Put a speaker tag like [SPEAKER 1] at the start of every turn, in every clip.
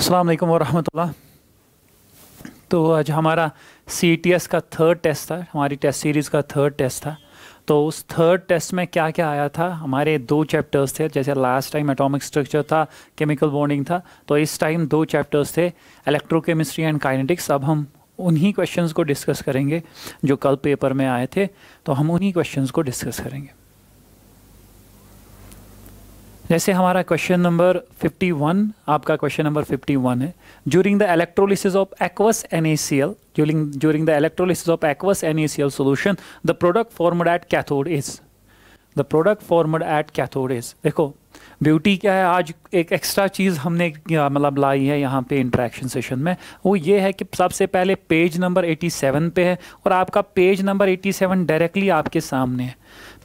[SPEAKER 1] अल्लाम वरहमल तो आज हमारा सी टी एस का थर्ड टेस्ट था हमारी टेस्ट सीरीज़ का थर्ड टेस्ट था तो उस थर्ड टेस्ट में क्या क्या आया था हमारे दो चैप्टर्स थे जैसे लास्ट टाइम एटॉमिक स्ट्रक्चर था केमिकल बॉन्डिंग था तो इस टाइम दो चैप्टर्स थे इलेक्ट्रोकेमिस्ट्री एंड काइनेटिक्स अब हम उन्हीं क्वेश्चंस को डिस्कस करेंगे जो कल पेपर में आए थे तो हम उन्हीं क्वेश्चंस को डिस्कस करेंगे जैसे हमारा क्वेश्चन नंबर 51 आपका क्वेश्चन नंबर 51 है during the electrolysis of aqueous the during of aqueous N A C L solution the product formed at cathode is the product formed at cathode is देखो beauty क्या है आज एक extra चीज़ हमने मतलब लाई है यहाँ पे इंट्रैक्शन सेशन में वो ये है कि सबसे पहले पेज नंबर 87 पे है और आपका पेज नंबर 87 डायरेक्टली आपके सामने है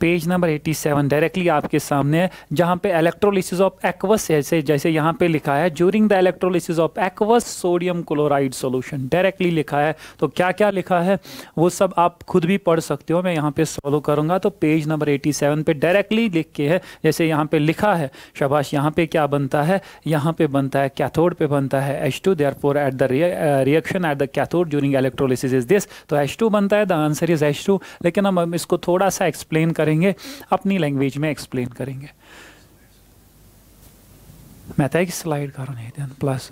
[SPEAKER 1] पेज नंबर 87 डायरेक्टली आपके सामने है जहाँ पे इलेक्ट्रोलिसिस ऑफ एक्वस जैसे जैसे यहाँ पे लिखा है during the electrolysis of aqueous sodium chloride solution directly लिखा है तो क्या क्या लिखा है वो सब आप खुद भी पढ़ सकते हो मैं यहाँ पे सॉल्व करूँगा तो पेज नंबर एटी सेवन पर डायरेक्टली लिख के है जैसे यहाँ पर लिखा है शबाश यहाँ पे क्या बनता है यहाँ पे बनता है कैथोड पर बनता है H two therefore at the reaction at the cathode during electrolysis is this तो एच टू बनता है the answer is H two लेकिन हम इसको थोड़ा सा एक्सप्लेन करें करेंगे अपनी लैंग्वेज में एक्सप्लेन करेंगे मैं मैथाई स्लाइड कारण है प्लस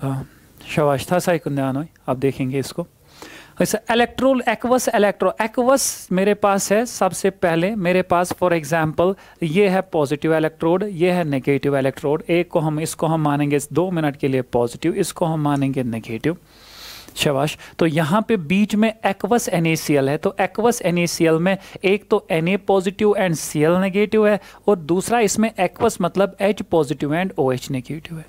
[SPEAKER 1] शवास्था साइकुंदान आप देखेंगे इसको ऐसा इलेक्ट्रोल एक्वस इलेक्ट्रो एक्वस मेरे पास है सबसे पहले मेरे पास फॉर एग्जांपल ये है पॉजिटिव इलेक्ट्रोड ये है नेगेटिव इलेक्ट्रोड एक को हम इसको हम मानेंगे दो मिनट के लिए पॉजिटिव इसको हम मानेंगे नेगेटिव शबाश तो यहाँ पे बीच में एक्वस एन है तो एक्वस एन में एक तो N positive and C negative है और दूसरा इसमें एक्वस मतलब H positive and O H negative है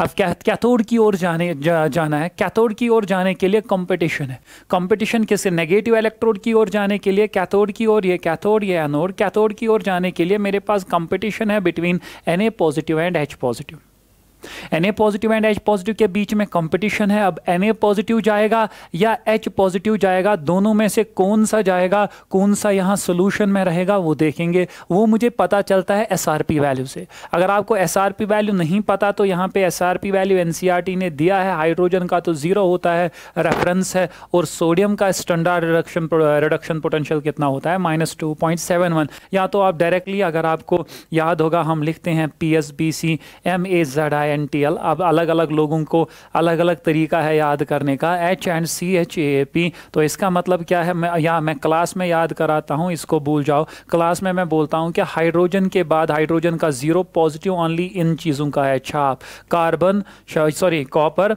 [SPEAKER 1] अब क्या कैथोड की ओर जाने जा, जाना है कैथोड की ओर जाने के लिए कंपटीशन है कंपटीशन किसे नेगेटिव इलेक्ट्रोड की ओर जाने के लिए कैथोड की ओर ये कैथोड ये एनोड कैथोड की ओर जाने के लिए मेरे पास कंपटीशन है between N A positive and H positive N A positive and H positive के बीच में कंपटीशन है अब एन ए पॉजिटिव जाएगा या एच पॉजिटिव जाएगा दोनों में से कौन सा जाएगा कौन सा यहाँ सोल्यूशन में रहेगा वो देखेंगे वो मुझे पता चलता है एस वैल्यू से अगर आपको एस वैल्यू नहीं पता तो यहाँ पे एस वैल्यू एन ने दिया है हाइड्रोजन का तो ज़ीरो होता है रेफरेंस है और सोडियम का स्टैंडर्ड रिडक्शन रिडक्शन पोटेंशियल कितना होता है minus two point seven one या तो आप डायरेक्टली अगर आपको याद होगा हम लिखते हैं P S B C M A Z I N T L अब अलग अलग लोगों को अलग अलग तरीका है याद करने का H and C H A P तो इसका मतलब क्या है मैं या मैं क्लास में याद कराता हूँ इसको भूल जाओ क्लास में मैं बोलता हूँ कि हाइड्रोजन के बाद हाइड्रोजन का ज़ीरो पॉजिटिव ओनली इन चीज़ों का है छाप कार्बन सॉरी कॉपर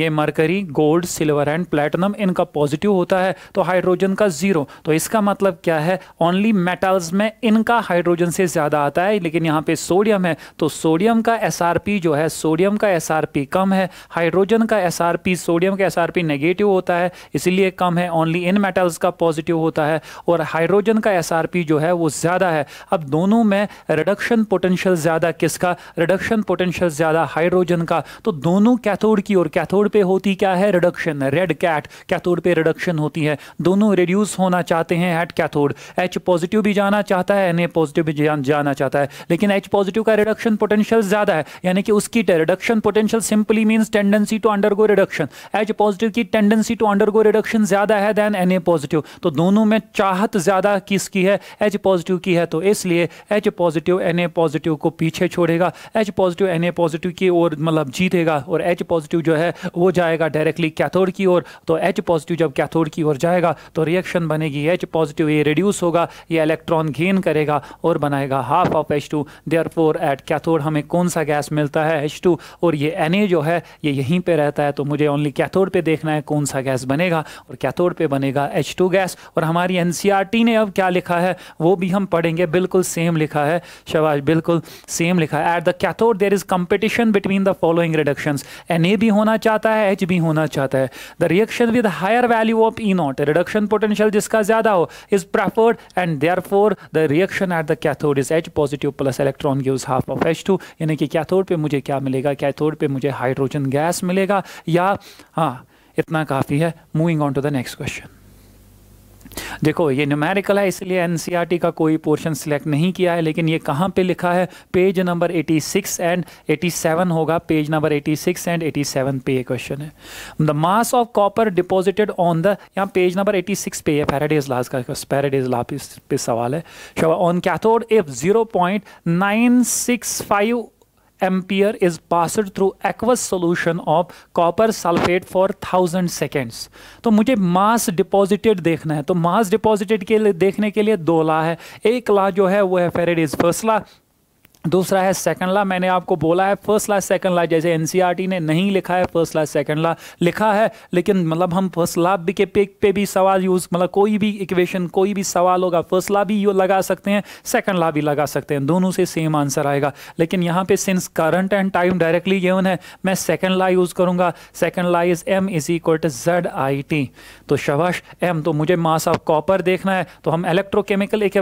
[SPEAKER 1] ये mercury gold silver and platinum इनका पॉजिटिव होता है तो हाइड्रोजन का ज़ीरो तो इसका मतलब क्या है ओनली मेटल्स में इनका हाइड्रोजन से ज़्यादा आता है लेकिन यहाँ पे सोडियम है तो सोडियम का एस जो है सोडियम का एस कम है हाइड्रोजन का एस सोडियम का एस नेगेटिव होता है इसीलिए कम है ओनली इन मेटल्स का पॉजिटिव होता है और हाइड्रोजन का एस जो है वो ज़्यादा है अब दोनों में रिडक्शन पोटेंशियल ज़्यादा किसका रिडक्शन पोटेंशियल ज़्यादा हाइड्रोजन का तो दोनों कैथोड की और कैथोड पे होती क्या है रिडक्शन रेड कैट कैथोड पे रिडक्शन होती है दोनों रिड्यूस होना चाहते हैं एट कैथोड एच पॉजिटिव भी जाना चाहता है एन ए पॉजिटिव भी जाना चाहता है लेकिन एच पॉजिटिव का रिडक्शन पोटेंशियल ज़्यादा है यानी कि उस उसकी reduction potential simply means tendency to undergo reduction H positive की टेंडेंसी टू अंडरगो रिडक्शन ज्यादा है देन एन ए पॉजिटिव तो दोनों में चाहत ज्यादा किसकी है एच पॉजिटिव की है तो इसलिए H positive N A positive को पीछे छोड़ेगा H positive N A positive की ओर मतलब जीतेगा और एच पॉजिटिव जो है वो जाएगा डायरेक्टली कैथोड की ओर तो एच पॉजिटिव जब कैथोड की ओर जाएगा तो रिएक्शन बनेगी एच पॉजिटिव ये रिड्यूस होगा ये इलेक्ट्रॉन गेन करेगा और बनाएगा half of H two therefore at cathode हमें कौन सा गैस मिलता है है एच टू और ये एन ए जो है ये यहीं पे रहता है तो मुझे ओनली कैथोड पे देखना है कौन सा गैस बनेगा और कैथोड पे बनेगा एच टू गैस और हमारी एन सी आर टी ने अब क्या लिखा है वो भी हम पढ़ेंगे बिल्कुल सेम लिखा है शबाज बिल्कुल सेम लिखा है at the cathode there is competition between the following reduction N A भी होना चाहता है एच भी होना चाहता है the reaction with higher value of E not reduction potential जिसका ज़्यादा हो is preferred and therefore the reaction at the cathode is H positive plus electron gives half of H two यानी कि cathode पे मुझे क्या मिलेगा cathode पे मुझे हाइड्रोजन गैस मिलेगा या हाँ इतना काफ़ी है moving on to the next question देखो ये न्यूमेरिकल है इसलिए एनसीईआरटी e का कोई पोर्शन सिलेक्ट नहीं किया है लेकिन ये कहाँ पे लिखा है पेज नंबर 86 एंड 87 होगा पेज नंबर 86 एंड 87 पे ये क्वेश्चन है the mass of copper deposited on the यहाँ पेज नंबर 86 पे है पैराडेज लाज का पैराडेज ला पे सवाल है on cathode if zero point ampere is passed through aqueous solution of copper sulphate for thousand seconds तो मुझे मास डिपॉजिटेड देखना है तो मास डिपॉजिटेड के लिए देखने के लिए दो ला है एक ला जो है वो है फेरेडिज फर्स्ट ला दूसरा है सेकंड ला मैंने आपको बोला है फर्स्ट ला सेकंड ला जैसे एनसीईआरटी e ने नहीं लिखा है फर्स्ट ला सेकंड ला लिखा है लेकिन मतलब हम फर्स्ट ला भी के पे, पे भी सवाल यूज़ मतलब कोई भी इक्वेशन कोई भी सवाल होगा फर्स्ट ला भी यू लगा सकते हैं सेकंड ला भी लगा सकते हैं दोनों से सेम आंसर आएगा लेकिन यहाँ पे since current and time directly ये है मैं सेकेंड ला यूज़ करूँगा second law is M is equal to Z I T तो शबाश एम तो मुझे मास ऑफ कॉपर देखना है तो हम इलेक्ट्रोकेमिकल एक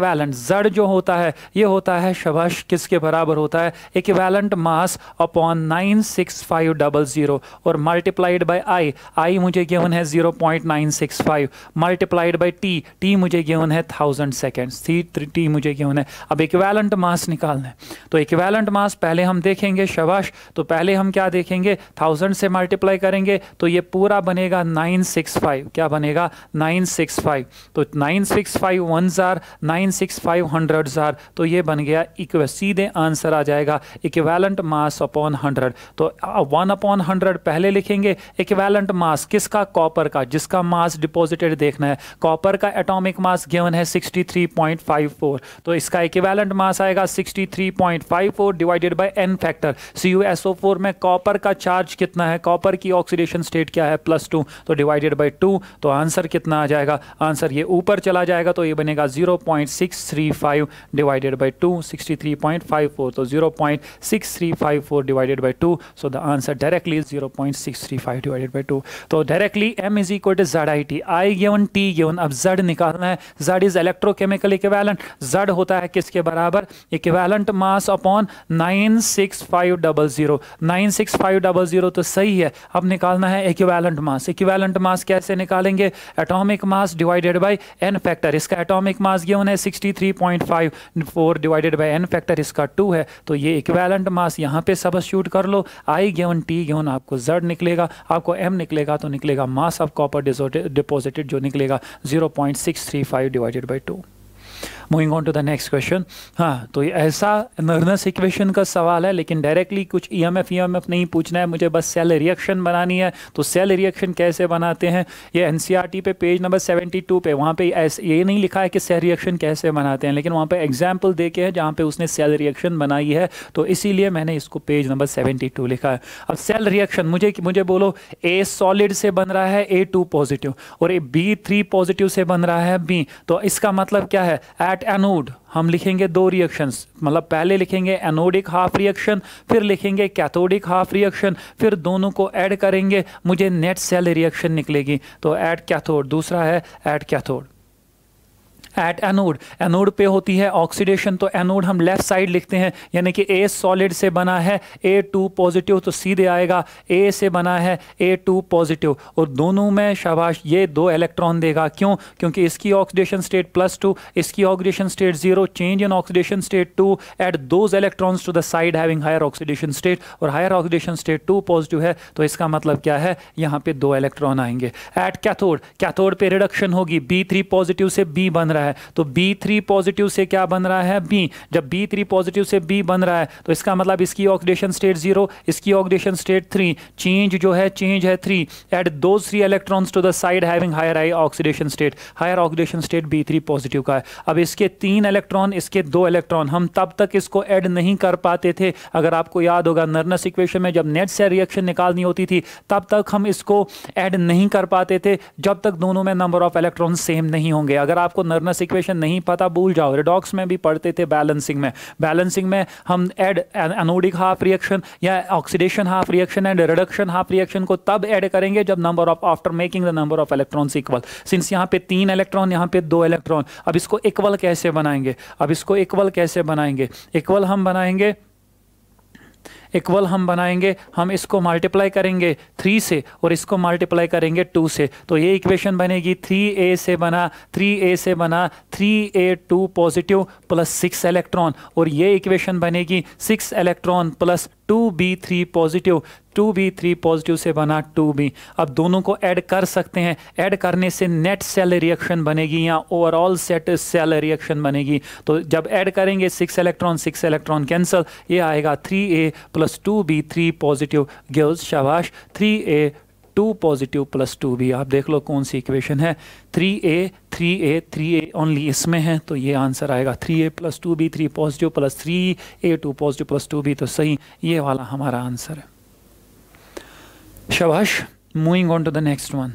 [SPEAKER 1] जड जो होता है ये होता है शबाश किसके बराबर बराबर होता है equivalent mass upon nine six five double zero और मल्टीप्लाइड बाय आई आई मुझे गेवन है zero point nine six five multiplied by T T मुझे गेवन है थाउजेंड सेकेंड थी टी मुझे गेवन है अब इक्वेलेंट मास निकालना है तो इक्वेलेंट मास पहले हम देखेंगे शबाश तो पहले हम क्या देखेंगे थाउजेंड से मल्टीप्लाई करेंगे तो ये पूरा बनेगा नाइन सिक्स फाइव क्या बनेगा नाइन सिक्स फाइव तो नाइन सिक्स फाइव वन ज़ार नाइन सिक्स फाइव हंड्रेड ज़ार तो ये बन गया इक्वे सीधे आंसर आ जाएगा इक्वेलेंट मास अपॉन हंड्रेड तो वन अपॉन हंड्रेड पहले लिखेंगे इक्वेलेंट मास किसका कॉपर का जिसका मास डिपोजिटेड देखना है कॉपर का एटॉमिक मास गिवन है 63.54 तो इसका इक्वेलेंट मास आएगा 63.54 divided by N factor CuSO4 में कॉपर का चार्ज कितना है कॉपर की ऑक्सीडेशन स्टेट क्या है प्लस टू तो डिवाइडेड बाई टू तो आंसर कितना आ जाएगा आंसर ये ऊपर चला जाएगा तो ये बनेगा 0.635 divided by two sixty 0.6354 so 0.6354 divided by 2 so the answer directly is 0.635 divided by 2 so directly m is equal to zit i given t given ab z nikalna hai z is electrochemical equivalent z hota hai kiske barabar equivalent mass upon 96500 96500 to sahi hai ab nikalna hai equivalent mass equivalent mass kaise nikalenge atomic mass divided by n factor iska atomic mass given hai 63.54 divided by n factor iska two है तो ये equivalent mass यहाँ पे shoot कर लो I given T given आपको जड निकलेगा आपको एम निकलेगा तो निकलेगा मास ऑफ कॉपर डिपोजिटेड जो निकलेगा zero point six three five divided by two moving on to the next question हाँ तो ऐसा नर्नस इक्वेशन का सवाल है लेकिन डायरेक्टली कुछ E M F E M F नहीं पूछना है मुझे बस सेल रिएक्शन बनानी है तो सेल रिएक्शन कैसे बनाते हैं ये एन सी आर टी पे पेज नंबर सेवेंटी टू पे वहाँ पे ये नहीं लिखा है कि सेल रिएक्शन कैसे बनाते हैं लेकिन वहाँ पे एग्जाम्पल दे के हैं जहाँ पे उसने सेल रिएक्शन बनाई है तो इसीलिए मैंने इसको पेज नंबर सेवेंटी टू लिखा है अब सेल रिएक्शन मुझे मुझे बोलो ए सॉलिड से बन रहा है ए टू पॉजिटिव और ए बी थ्री पॉजिटिव से बन रहा है बी तो इसका मतलब क्या है एट एनोड हम लिखेंगे दो रिएक्शंस मतलब पहले लिखेंगे एनोडिक हाफ रिएक्शन फिर लिखेंगे कैथोडिक हाफ रिएक्शन फिर दोनों को ऐड करेंगे मुझे नेट सेल रिएक्शन निकलेगी तो ऐड कैथोड दूसरा है at cathode at anode anode पे होती है ऑक्सीडेशन तो एनोड हम लेफ्ट साइड लिखते हैं यानी कि ए सॉलिड से बना है ए टू पॉजिटिव तो सीधे आएगा ए से बना है ए टू पॉजिटिव और दोनों में शाबाश ये दो इलेक्ट्रॉन देगा क्यों क्योंकि इसकी ऑक्सीडेशन स्टेट प्लस टू इसकी oxidation state zero change in oxidation state two at those electrons to the side having higher oxidation state और higher oxidation state two positive है तो इसका मतलब क्या है यहाँ पे दो इलेक्ट्रॉन आएंगे एट कैथोड कैथोड पे रिडक्शन होगी बी थ्री पॉजिटिव से बी बन रहा है रहा है तो बी थ्री पॉजिटिव से क्या बन रहा है बी जब बी थ्री पॉजिटिव से बी बन रहा है तो इसका मतलब इसकी ऑक्सीडेशन स्टेट जीरो इसकी ऑक्सीडेशन स्टेट थ्री चेंज जो है चेंज है थ्री एट दो three electrons to the side having higher I oxidation state higher oxidation state B three positive का है अब इसके तीन इलेक्ट्रॉन इसके दो इलेक्ट्रॉन हम तब तक इसको एड नहीं कर पाते थे अगर आपको याद होगा नर्नस इक्वेशन में जब नेट से रिएक्शन निकालनी होती थी तब तक हम इसको एड नहीं कर पाते थे जब तक दोनों में नंबर ऑफ इलेक्ट्रॉन सेम नहीं होंगे अगर आपको नर्नस बैलेंस इक्वेशन नहीं पता भूल जाओ रेडॉक्स में भी पढ़ते थे बैलेंसिंग में बैलेंसिंग में हम एड एनोडिक हाफ रिएक्शन या oxidation half reaction and reduction half reaction को तब ऐड करेंगे जब number of after making the number of electrons equal since यहाँ पे तीन इलेक्ट्रॉन यहाँ पे दो इलेक्ट्रॉन अब इसको इक्वल कैसे बनाएंगे अब इसको इक्वल कैसे बनाएंगे इक्वल हम बनाएंगे इक्वल हम बनाएंगे हम इसको मल्टीप्लाई करेंगे थ्री से और इसको मल्टीप्लाई करेंगे टू से तो ये इक्वेशन बनेगी थ्री ए से बना थ्री ए से बना three A two positive plus six electron और ये इक्वेशन बनेगी six electron plus two B three positive two B three positive से बना टू बी अब दोनों को ऐड कर सकते हैं ऐड करने से नेट सेल रिएक्शन बनेगी या ओवरऑल सेट सेल रिएक्शन बनेगी तो जब ऐड करेंगे six electron six electron cancel ये आएगा three A plus two B three positive gives शाबाश three A two positive plus two B आप देख लो कौन सी इक्वेशन है three A three A three A only इसमें है तो ये आंसर आएगा three A plus two B three positive plus three A two positive plus two B तो सही ये वाला हमारा आंसर है शबाश moving on to the next one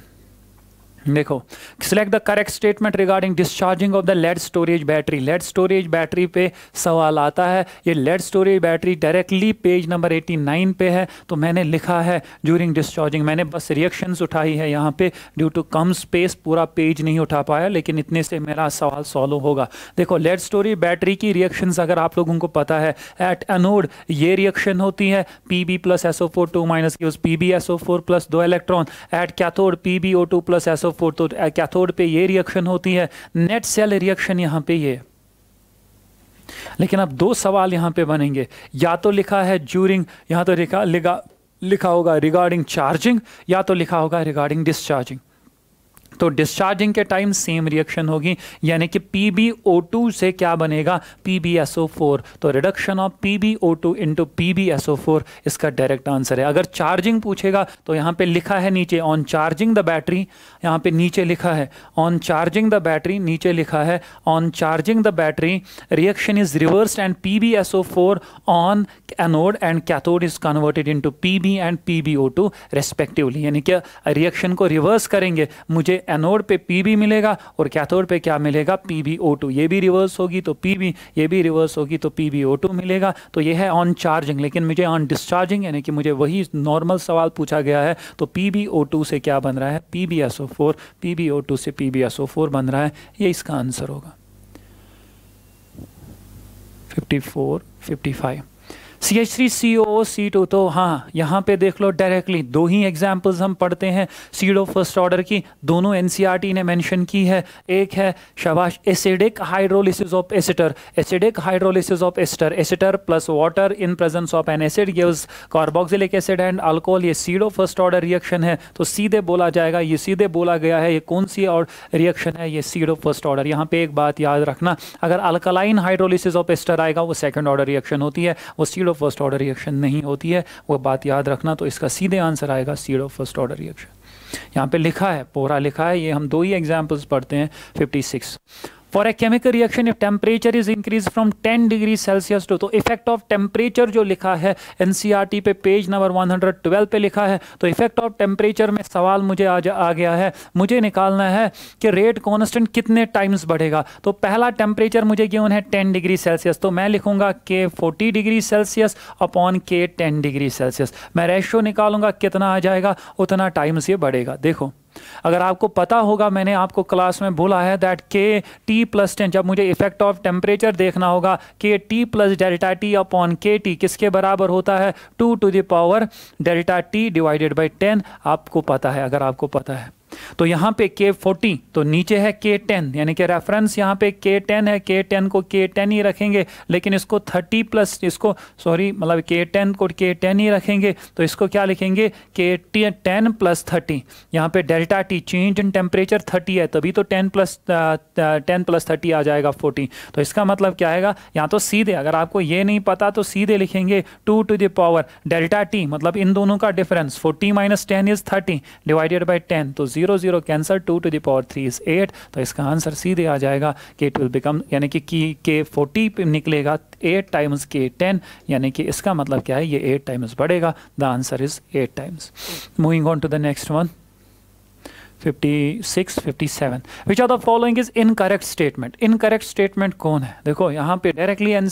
[SPEAKER 1] देखो select the correct statement regarding discharging of the lead storage battery lead storage battery पे सवाल आता है ये lead storage battery directly page number 89 पे है तो मैंने लिखा है ड्यूरिंग डिस्चार्जिंग मैंने बस रिएक्शंस उठाई है यहाँ पे ड्यू टू कम स्पेस पूरा पेज नहीं उठा पाया लेकिन इतने से मेरा सवाल सॉल्व होगा देखो लेड स्टोरेज बैटरी की रिएक्शन अगर आप लोगों को पता है एट एनोड ये रिएक्शन होती है P B plus SO four two minus P B S O four plus दो electron at cathode P B O two plus SO so तो कैथोड पे ये रिएक्शन होती है नेट सेल रिएक्शन यहां पे ये लेकिन अब दो सवाल यहां पे बनेंगे या तो लिखा है ज्यूरिंग यहां तो लिखा लिखा होगा रिगार्डिंग चार्जिंग या तो लिखा होगा रिगार्डिंग डिस्चार्जिंग तो डिस्चार्जिंग के टाइम सेम रिएक्शन होगी यानी कि पी से क्या बनेगा पी तो reduction of P B O two into इसका डायरेक्ट आंसर है अगर चार्जिंग पूछेगा तो यहाँ पे लिखा है नीचे ऑन चार्जिंग द बैटरी यहाँ पे नीचे लिखा है ऑन चार्जिंग द बैटरी नीचे लिखा है on charging the battery reaction is reverse and P B S O four on anode and cathode is converted into P B and P B O two respectively यानी कि reaction को reverse करेंगे मुझे anode पे P भी मिलेगा और cathode पे क्या मिलेगा पी बी ओ टू ये भी रिवर्स होगी तो पी बी ये भी रिवर्स होगी तो पी बी ओ टू मिलेगा तो ये है ऑन चार्जिंग लेकिन मुझे ऑन डिस्चार्जिंग यानी कि मुझे वही नॉर्मल सवाल पूछा गया है तो पी बी ओ टू से क्या बन रहा है P B S O four P B O two से P B S O four बन रहा है ये इसका आंसर होगा fifty four fifty five C H three C O C two तो हाँ यहाँ पे देख लो डायरेक्टली दो ही एग्जाम्पल्स हम पढ़ते हैं सीडो फर्स्ट ऑर्डर की दोनों एन सी आर टी ने मैंशन की है एक है शबाश acidic hydrolysis of ester acidic hydrolysis of ester ester plus water in presence of an acid ये कार्बोक्सिलिक एसिड एंड अल्कोहल ये सीडो फर्स्ट ऑर्डर रिएक्शन है तो सीधे बोला जाएगा ये सीधे बोला गया है ये कौन सी और रिएक्शन है ये सीडो फर्स्ट ऑर्डर यहाँ पे एक बात याद रखना अगर अल्कलाइन हाइड्रोलिस ऑफ एस्टर आएगा वो सेकेंड ऑर्डर रिएक्शन होती है वो pseudo pseudo of first order reaction नहीं होती है वो बात याद रखना तो इसका सीधे आंसर आएगा pseudo of first order reaction यहाँ पे लिखा है पोहरा लिखा है ये हम दो ही एग्जाम्पल्स पढ़ते हैं six for a chemical reaction if temperature is increase from 10 degree Celsius to तो इफेक्ट ऑफ टेम्परेचर जो लिखा है टी e पे पेज नंबर 112 पे लिखा है तो इफेक्ट ऑफ टेम्परेचर में सवाल मुझे आज आ गया है मुझे निकालना है कि रेट कॉन्स्टेंट कितने टाइम्स बढ़ेगा तो पहला टेम्परेचर मुझे क्यों है टेन डिग्री सेल्सियस तो मैं लिखूंगा K forty degree Celsius upon K ten degree Celsius मैं रेशियो निकालूंगा कितना आ जाएगा उतना टाइम्स ये बढ़ेगा देखो अगर आपको पता होगा मैंने आपको क्लास में बोला है दैट के टी प्लस टेन जब मुझे इफेक्ट ऑफ टेम्परेचर देखना होगा के T plus delta T upon के टी किसके बराबर होता है two to the power delta T divided by ten आपको पता है अगर आपको पता है तो यहाँ पे K40 तो नीचे है K10 यानी कि रेफरेंस यहाँ पे K10 है K10 को K10 ही रखेंगे लेकिन इसको 30 प्लस इसको सॉरी मतलब K10 को K10 ही रखेंगे तो इसको क्या लिखेंगे के टेन प्लस थर्टी यहाँ पे delta T change in temperature thirty है तभी तो ten plus ten plus thirty आ जाएगा फोर्टी तो इसका मतलब क्या आएगा यहाँ तो सीधे अगर आपको ये नहीं पता तो सीधे लिखेंगे two to the power delta T मतलब इन दोनों का difference forty minus ten is thirty divided by ten तो zero zero zero cancel two to the power three is eight तो इसका आंसर सीधे आ जाएगा के इट विल बिकम यानी कि की के फोर्टी निकलेगा एट टाइम्स के टेन यानी कि इसका मतलब क्या है ये एट टाइम्स बढ़ेगा the answer is eight times moving on to the next one 56, 57. Which of the following is incorrect statement? Incorrect statement कौन है देखो यहाँ पे डायरेक्टली एन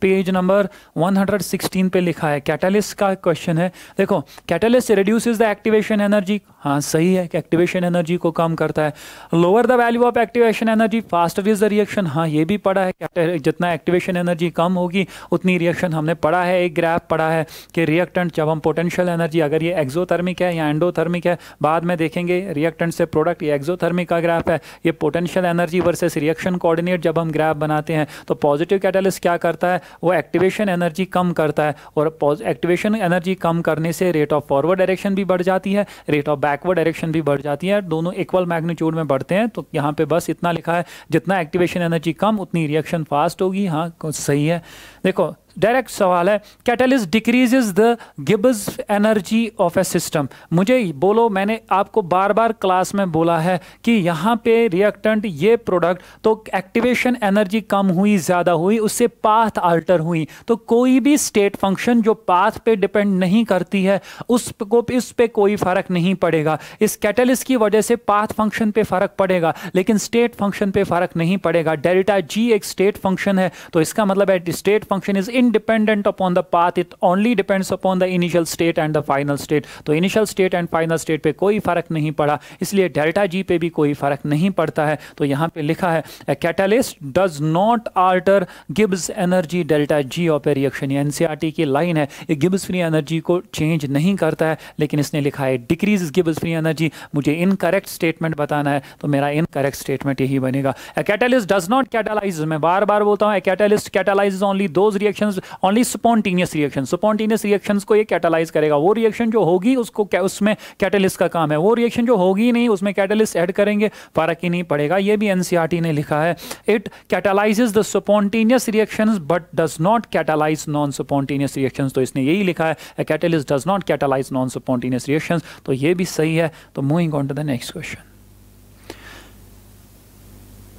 [SPEAKER 1] पेज नंबर 116 पे लिखा है कैटलिस्ट का क्वेश्चन है देखो catalyst is the activation energy हाँ सही है कि एक्टिवेशन एनर्जी को कम करता है lower the value of activation energy faster is the reaction हाँ ये भी पढ़ा है जितना एक्टिवेशन एनर्जी कम होगी उतनी रिएक्शन हमने पढ़ा है एक ग्राफ पढ़ा है कि रिएक्टेंट जब हम पोटेंशियल एनर्जी अगर ये एक्जोथर्मिक है या एंडोथर्मिक है बाद में देखेंगे रिएक्टेंट से प्रोडक्ट ये एक्जोथर्मिक का ग्राफ है ये potential energy versus reaction coordinate जब हम ग्राफ बनाते हैं तो पॉजिटिव कैटलिस्ट क्या करता है वो एक्टिवेशन एनर्जी कम करता है और एक्टिवेशन एनर्जी कम करने से रेट ऑफ फॉरवर्ड डायरेक्शन भी बढ़ जाती है रेट ऑफ बैकवर्ड डायरेक्शन भी बढ़ जाती है दोनों इक्वल मैग्नीट्यूड में बढ़ते हैं तो यहाँ पे बस इतना लिखा है जितना एक्टिवेशन एनर्जी कम उतनी रिएक्शन फास्ट होगी हाँ सही है देखो डायरेक्ट सवाल है catalyst decrease the Gibbs energy of a system मुझे बोलो मैंने आपको बार बार क्लास में बोला है कि यहाँ पे रिएक्टेंट ये प्रोडक्ट तो एक्टिवेशन एनर्जी कम हुई ज़्यादा हुई उससे पाथ अल्टर हुई तो कोई भी स्टेट फंक्शन जो पाथ पे डिपेंड नहीं करती है उस को इस पर कोई फ़र्क नहीं पड़ेगा इस कैटलिस्ट की वजह से पाथ फंक्शन पर फ़र्क पड़ेगा लेकिन स्टेट फंक्शन पर फ़र्क नहीं पड़ेगा डेल्टा जी एक स्टेट फंक्शन है तो इसका मतलब है state function is independent upon the path it only depends upon the initial state and the final state तो initial state and final state पे कोई फर्क नहीं पड़ा इसलिए डेल्टा जी पे भी कोई फर्क नहीं पड़ता है तो यहाँ पे लिखा है catalyst does not alter Gibbs energy delta G of a reaction NCERT की लाइन है ये गिब्स फ्री एनर्जी को चेंज नहीं करता है लेकिन इसने लिखा है डिक्रीज गिब्स फ्री एनर्जी मुझे इनकरेक्ट स्टेटमेंट बताना है तो मेरा इनकरेक्ट स्टेटमेंट यही बनेगा कैटालिस्ट डज नॉट कैटालाइज मैं बार बार बोलता हूँ catalyst catalyse only those reactions only spontaneous reaction spontaneous reactions को ये कैटालाइज करेगा वो रिएक्शन जो होगी उसको क्या उसमें कैटलिस्ट का काम है वो रिएक्शन जो होगी नहीं उसमें कैटलिस्ट ऐड करेंगे फर्क ही नहीं पड़ेगा ये भी एनसीईआरटी e ने लिखा है it catalyses the spontaneous reactions but does not catalyse non spontaneous reactions तो इसने यही लिखा है catalyst does not catalyse non spontaneous reactions तो ये भी सही है तो moving on to the next question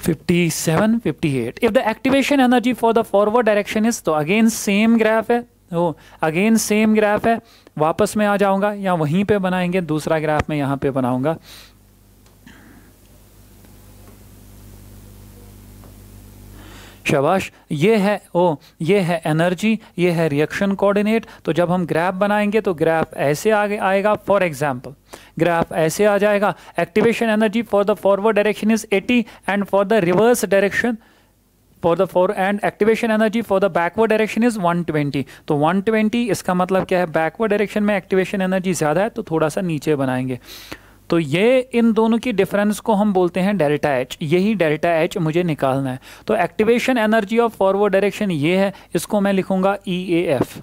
[SPEAKER 1] 57 58 if the activation energy for the forward direction is तो again same graph है ओ अगेन सेम ग्राफ है वापस में आ जाऊंगा या वहीं पे बनाएंगे दूसरा ग्राफ में यहाँ पे बनाऊंगा शबाश ये है ओ ये है एनर्जी ये है रिएक्शन कोऑर्डिनेट तो जब हम ग्राफ बनाएंगे तो ग्राफ ऐसे आगे आएगा फॉर एग्जांपल ग्राफ ऐसे आ जाएगा activation energy for the forward direction is 80 and for the reverse direction for the for and activation energy for the backward direction is 120 तो 120 इसका मतलब क्या है बैकवर्ड डायरेक्शन में एक्टिवेशन एनर्जी ज़्यादा है तो थोड़ा सा नीचे बनाएंगे तो ये इन दोनों की डिफरेंस को हम बोलते हैं डेल्टा एच यही डेल्टा एच मुझे निकालना है तो activation energy of forward direction ये है इसको मैं लिखूंगा ई ए एफ़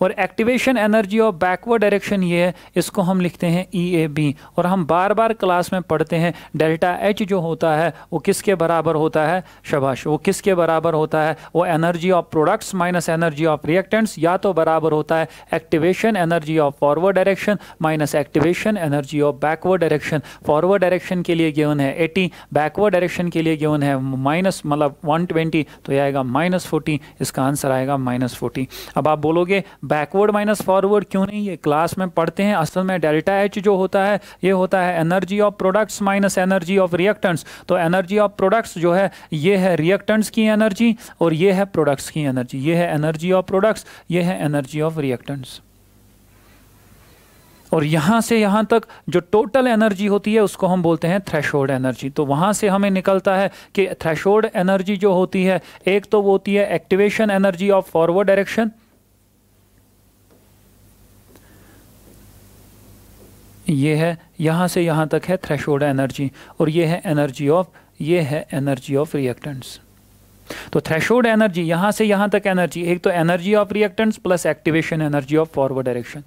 [SPEAKER 1] और activation energy of backward direction ये है इसको हम लिखते हैं ई ए बी और हम बार बार क्लास में पढ़ते हैं डेल्टा एच जो होता है वो किसके बराबर होता है शबाश वो किसके बराबर होता है वो energy of products minus energy of reactants या तो बराबर होता है activation energy of forward direction minus activation energy of backward direction forward direction के लिए गेवन है एटी बैकवर्ड डायरेक्शन के लिए गेवन है माइनस मतलब ट्वेंटी तो यह आएगा माइनस फोर्टी इसका आंसर आएगा माइनस फोर्टी अब आप बोलोगे बैकवर्ड माइनस फॉरवर्ड क्यों नहीं ये क्लास में पढ़ते हैं असल में डेल्टा एच जो होता है ये होता है energy of products minus energy of reactants तो एनर्जी ऑफ प्रोडक्ट्स जो है ये है रिएक्टेंट्स की एनर्जी और ये है प्रोडक्ट्स की एनर्जी ये है एनर्जी ऑफ प्रोडक्ट्स ये है एनर्जी ऑफ रिएक्टेंट्स और यहाँ से यहाँ तक जो टोटल एनर्जी होती है उसको हम बोलते हैं थ्रेशोल्ड एनर्जी तो वहाँ से हमें निकलता है कि थ्रेशोल्ड एनर्जी जो होती है एक तो वो होती है activation energy of forward direction ये है यहाँ से यहाँ तक है थ्रेशोल्ड एनर्जी और ये है एनर्जी ऑफ ये है एनर्जी ऑफ रिएक्टेंट्स तो थ्रेशोल्ड एनर्जी यहाँ से यहाँ तक एनर्जी एक तो energy of reactants plus activation energy of forward direction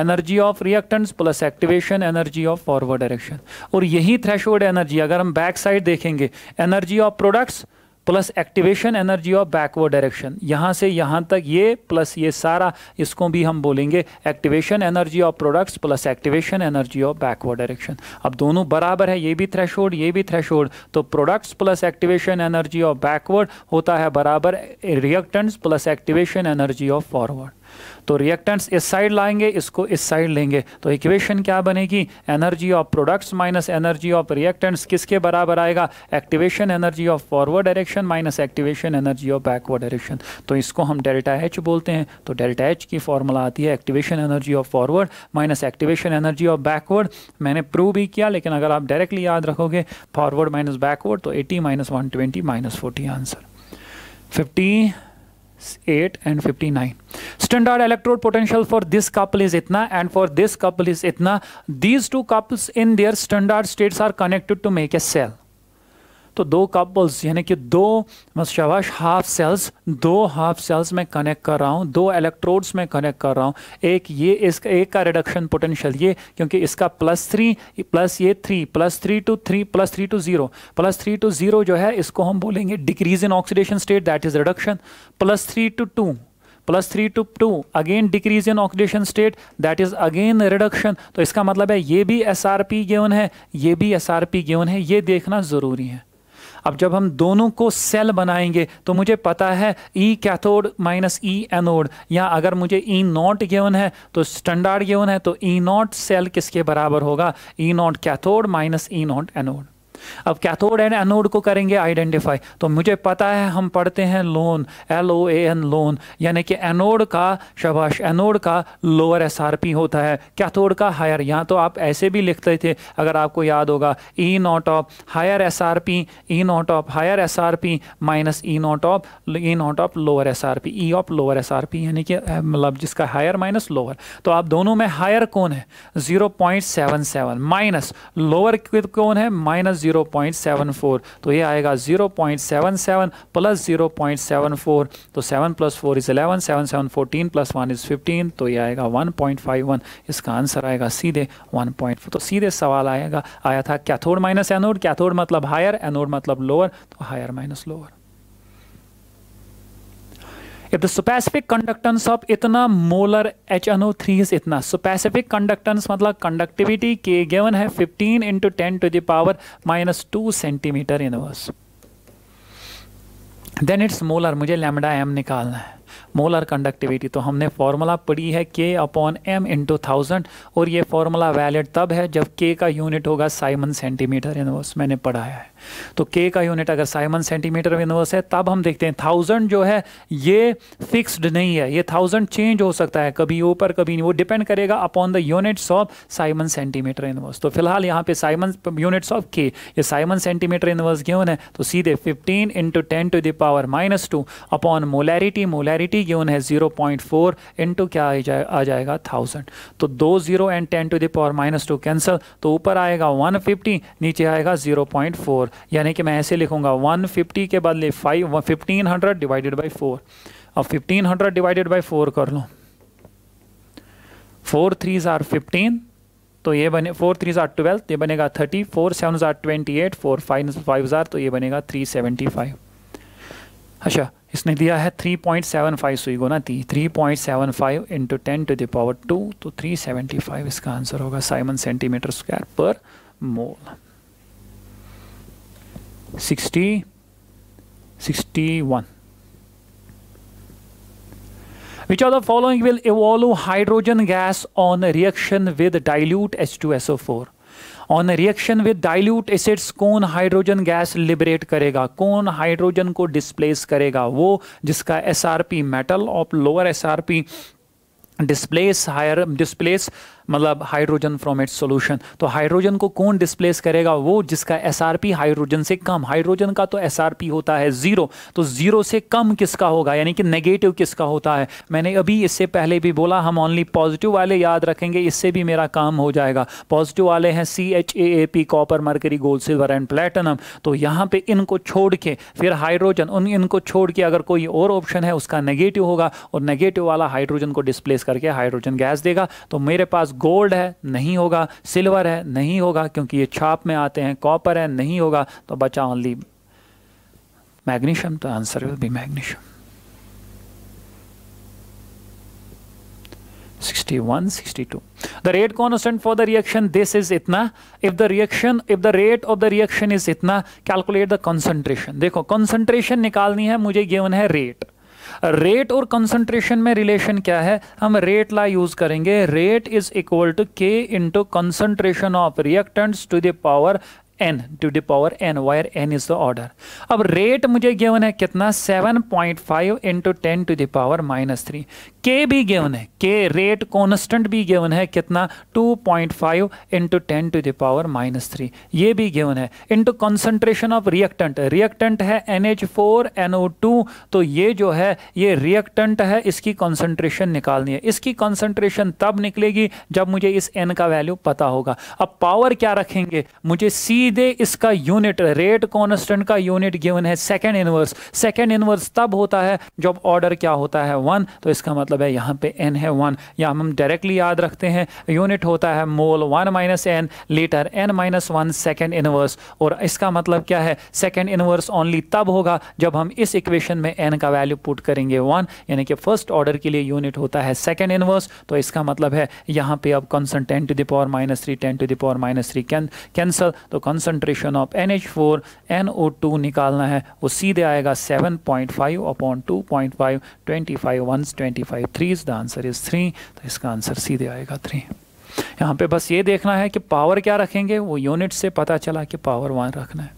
[SPEAKER 1] energy of reactants plus activation energy of forward direction और यही थ्रेशोल्ड एनर्जी अगर हम बैक साइड देखेंगे energy of products plus activation energy of backward direction यहाँ से यहाँ तक ये प्लस ये सारा इसको भी हम बोलेंगे activation energy of products plus activation energy of backward direction अब दोनों बराबर है ये भी थ्रेश ये भी थ्रेश तो products plus activation energy of backward होता है बराबर reactants plus activation energy of forward तो रिएक्टेंट्स इस साइड लाएंगे इसको इस साइड लेंगे तो इक्वेशन क्या बनेगी energy of products minus energy of reactants किसके बराबर आएगा activation energy of forward direction minus activation energy of backward direction तो इसको हम डेल्टा एच बोलते हैं तो डेल्टा एच की फॉर्मूला आती है activation energy of forward minus activation energy of backward मैंने प्रूव भी किया लेकिन अगर आप डायरेक्टली याद रखोगे फॉरवर्ड माइनस बैकवर्ड तो eighty minus one twenty minus forty answer fifty 8 and 59 standard electrode potential for this couple is itna and for this couple is itna these two couples in their standard states are connected to make a cell तो दो couples यानी कि दो मशावाश half cells दो half cells में connect कर रहा हूँ दो इलेक्ट्रोड्स में कनेक्ट कर रहा हूँ एक ये इसका एक का रिडक्शन पोटेंशियल ये क्योंकि इसका प्लस थ्री प्लस ये three plus three to three plus three to zero plus three to zero जो है इसको हम बोलेंगे decrease in oxidation state that is reduction plus three to two plus three to two again decrease in oxidation state that is again reduction तो इसका मतलब है ये भी एस आर पी गेवन है ये भी एस आर पी गेवन है ये देखना ज़रूरी है अब जब हम दोनों को सेल बनाएंगे तो मुझे पता है E cathode minus E anode या अगर मुझे ई नॉट गेवन है तो स्टैंडर्ड गेवन है तो ई नॉट सेल किसके बराबर होगा E naught cathode minus E naught anode अब कैथोड एंड एनोड को करेंगे आइडेंटिफाई तो मुझे पता है हम पढ़ते हैं loan L O A N loan यानी कि एनोड का शबाश एनोड का लोअर एस आर पी होता है कैथोड का हायर यहाँ तो आप ऐसे भी लिखते थे अगर आपको याद होगा E naught of higher S R P E naught of higher S R P minus E naught of E naught of lower S R P E of lower S R P यानी कि मतलब जिसका higher minus lower तो आप दोनों में higher कौन है zero point seven seven minus lower कौन है माइनस ज़ीरो 0.74 तो ये आएगा 0.77 प्लस फोर तो 7 plus four is eleven seven seven fourteen plus one is fifteen तो ये आएगा 1.51 इसका आंसर आएगा सीधे 1.4 तो सीधे सवाल आएगा आया था कैथोड माइनस एनोड कैथोड मतलब हायर एनोड मतलब लोअर तो higher minus lower If the specific conductance of इतना मोलर HNO3 is इतना specific conductance मतलब conductivity K given है fifteen into ten to the power minus 2 centimeter inverse. Then its molar मुझे lambda M निकालना है molar conductivity तो हमने formula पढ़ी है K upon M into thousand और ये फॉर्मूला वैलिड तब है जब के का यूनिट होगा साइमन सेंटीमीटर इनवर्स मैंने पढ़ाया है तो के का यूनिट अगर साइमन सेंटीमीटर में इनवर्स है तब हम देखते हैं थाउजेंड जो है ये फिक्स्ड नहीं है ये थाउजेंड चेंज हो सकता है कभी ऊपर कभी नहीं वो डिपेंड करेगा upon the units of siemens centimetre inverse तो फिलहाल यहाँ पे साइमन यूनिट्स ऑफ के ये साइमन सेंटीमीटर इनवर्स गेवन है तो सीधे fifteen into ten to the power minus two upon molarity molarity given है जीरो पॉइंट फोर इंटू क्या आ, जाए, आ जाएगा थाउजेंड तो दो zero and ten to the power minus two cancel तो ऊपर आएगा वन फिफ्टी नीचे आएगा जीरो पॉइंट फोर फोर यानी कि मैं ऐसे लिखूंगा वन फिफ्टी के बदले five fifteen hundred divided by four अब fifteen hundred divided by four कर लो फोर थ्री ज़ार फिफ्टीन तो ये बने फोर थ्री ज़ार ट्वेल्थ तो ये बनेगा थर्टी फोर सेवन ज़ार twenty eight four five five ज़ार तो ये बनेगा थ्री सेवेंटी फाइव अच्छा इसने दिया है थ्री पॉइंट सेवन फाइव सुई गुना थी three point seven five into ten to the power two तो थ्री सेवेंटी फाइव इसका आंसर होगा siemens centimetre square per mole 60, 61. Which of the following will evolve hydrogen gas on reaction with dilute H2SO4? On reaction with dilute acids कौन hydrogen gas liberate करेगा कौन hydrogen को displace करेगा वो जिसका S R P metal of lower S R P displace higher displace मतलब hydrogen from its solution तो hydrogen को कौन डिस्प्लेस करेगा वो जिसका एस हाइड्रोजन से कम हाइड्रोजन का तो एस होता है ज़ीरो तो ज़ीरो से कम किसका होगा यानी कि नेगेटिव किसका होता है मैंने अभी इससे पहले भी बोला हम ओनली पॉजिटिव वाले याद रखेंगे इससे भी मेरा काम हो जाएगा पॉजिटिव वाले हैं C H A A P copper mercury gold silver and platinum तो यहाँ पे इनको छोड़ के फिर हाइड्रोजन उन इनको छोड़ के अगर कोई और ऑप्शन है उसका नेगेटिव होगा और नेगेटिव वाला हाइड्रोजन को डिस्प्लेस करके हाइड्रोजन गैस देगा तो मेरे पास गोल्ड है नहीं होगा सिल्वर है नहीं होगा क्योंकि ये छाप में आते हैं कॉपर है नहीं होगा तो बचा ओनली मैग्नीशियम तो answer will be magnesium 61 62 the rate constant for the reaction this is itna if the reaction if the rate of the reaction is itna calculate the concentration देखो concentration निकालनी है मुझे given है rate rate और concentration में relation क्या है हम रेट ला यूज करेंगे rate is equal to K into concentration of reactants to the power n to the power n where n is the order अब रेट मुझे given है कितना 7.5 point five into ten to the power minus three K भी given है के rate constant भी given है कितना 2.5 point five into ten to the power minus three ये भी गेवन है into concentration of reactant reactant है N H four N O two तो ये जो है ये रिएक्टेंट है इसकी कॉन्सेंट्रेशन निकालनी है इसकी कॉन्सेंट्रेशन तब निकलेगी जब मुझे इस एन का वैल्यू पता होगा अब पावर क्या रखेंगे मुझे सी सीधे इसका यूनिट रेट कॉन्स्टेंट का यूनिट गिवन है सेकेंड इनवर्स सेकेंड इनवर्स तब होता है जब ऑर्डर क्या होता है वन तो इसका मतलब है यहाँ पे एन है वन या हम डायरेक्टली याद रखते हैं यूनिट होता है mole one minus N litre N minus one second inverse और इसका मतलब क्या है सेकेंड इनवर्स ओनली तब होगा जब हम इस इक्वेशन में एन का वैल्यू पुट करेंगे वन यानी कि फर्स्ट ऑर्डर के लिए यूनिट होता है सेकेंड इनवर्स तो इसका मतलब है यहाँ पे अब कॉन्सन ten to the power minus three ten to the power minus three cancel तो concentration of N H four N O two निकालना है वो सीधे आएगा seven point five upon two point five twenty five once twenty five three is the answer is three तो इसका answer सीधे आएगा थ्री यहाँ पे बस ये देखना है कि पावर क्या रखेंगे वो यूनिट से पता चला कि पावर वन रखना है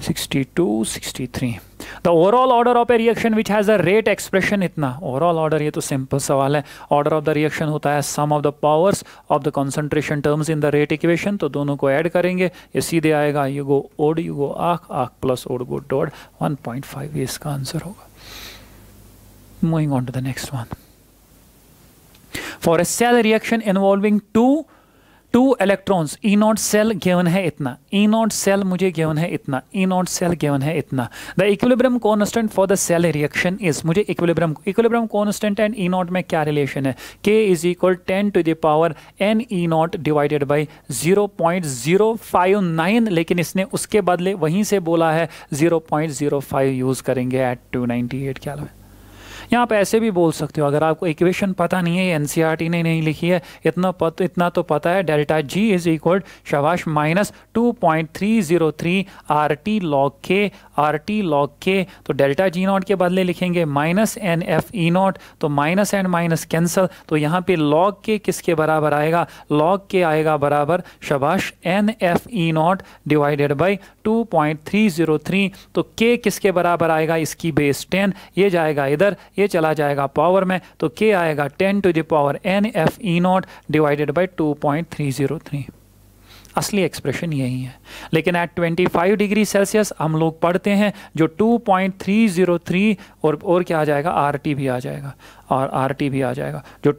[SPEAKER 1] 62, 63. The overall order of a reaction which has a rate expression इतना overall order ये तो simple सवाल है order of the reaction होता है sum of the powers of the concentration terms in the rate equation तो दोनों को add करेंगे ये सीधे आएगा you go odd you go arc arc plus odd go dot 1.5 ये इसका आंसर होगा Moving on to the next one. For a cell reaction involving two two electrons E naught cell given है इतना E naught cell मुझे given है इतना E naught cell given है इतना the equilibrium constant for the cell reaction is मुझे equilibrium equilibrium constant and E naught में क्या रिलेशन है के is equal ten to the power n E naught divided by zero point zero five nine लेकिन इसने उसके बदले वहीं से बोला है zero point zero five use करेंगे एट टू नाइनटी एट क्या है या आप ऐसे भी बोल सकते हो अगर आपको इक्वेशन पता नहीं है एन e ने नहीं लिखी है इतना पत, इतना तो पता है डेल्टा जी इज इक्वल शवाश minus two point three zero three R T log K R T log K तो डेल्टा जी नॉट के बदले लिखेंगे minus N F E naught तो माइनस एंड माइनस कैंसल तो यहाँ पे लॉग के किसके बराबर आएगा लॉग के आएगा बराबर शबाश n F E naught divided by two point three zero three तो के किसके बराबर आएगा इसकी बेस टेन ये जाएगा इधर ये ये चला जाएगा पावर में तो के आएगा ten to the power n F E naught divided by two point three zero three असली एक्सप्रेशन यही है लेकिन एट 25 डिग्री सेल्सियस हम लोग पढ़ते हैं जो 2.303 और और क्या आ जाएगा आर भी आ जाएगा और आर भी आ जाएगा जो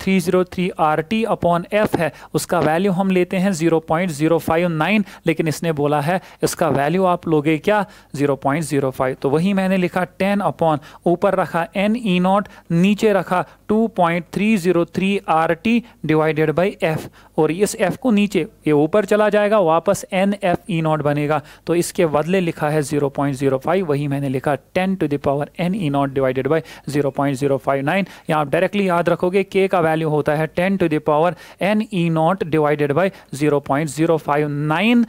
[SPEAKER 1] 2.303 आर टी अपॉन एफ है उसका वैल्यू हम लेते हैं 0.059 लेकिन इसने बोला है इसका वैल्यू आप लोगे क्या 0.05 तो वही मैंने लिखा 10 अपॉन ऊपर रखा एन ई नॉट नीचे रखा 2.303 R T divided by F और इस एफ को नीचे ये ऊपर चला जाएगा वापस n n F E naught बनेगा तो इसके बदले लिखा है 0.05 वही मैंने लिखा 10 to the power n E naught divided by 0.059 या आप डायरेक्टली याद रखोगे के का वैल्यू होता है 10 to the power n E naught divided by 0.059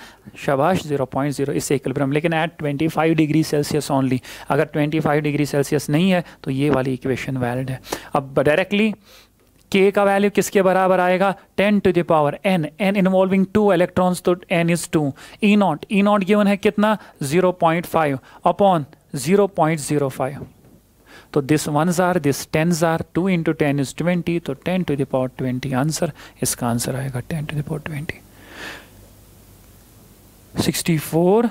[SPEAKER 1] शबाश 0.0 इससे इक्विलिब्रियम लेकिन एट 25 डिग्री सेल्सियस ओनली अगर 25 डिग्री सेल्सियस नहीं है तो ये वाली इक्वेशन वैलिड है अब डायरेक्टली के का वैल्यू किसके बराबर आएगा ten to the power n n involving two electrons तो n is two E naught E naught given है कितना zero point five upon zero point zero five तो दिस वन जार दिस टेन जार two into ten is twenty तो ten to the power twenty answer इसका answer आएगा ten to the power twenty sixty four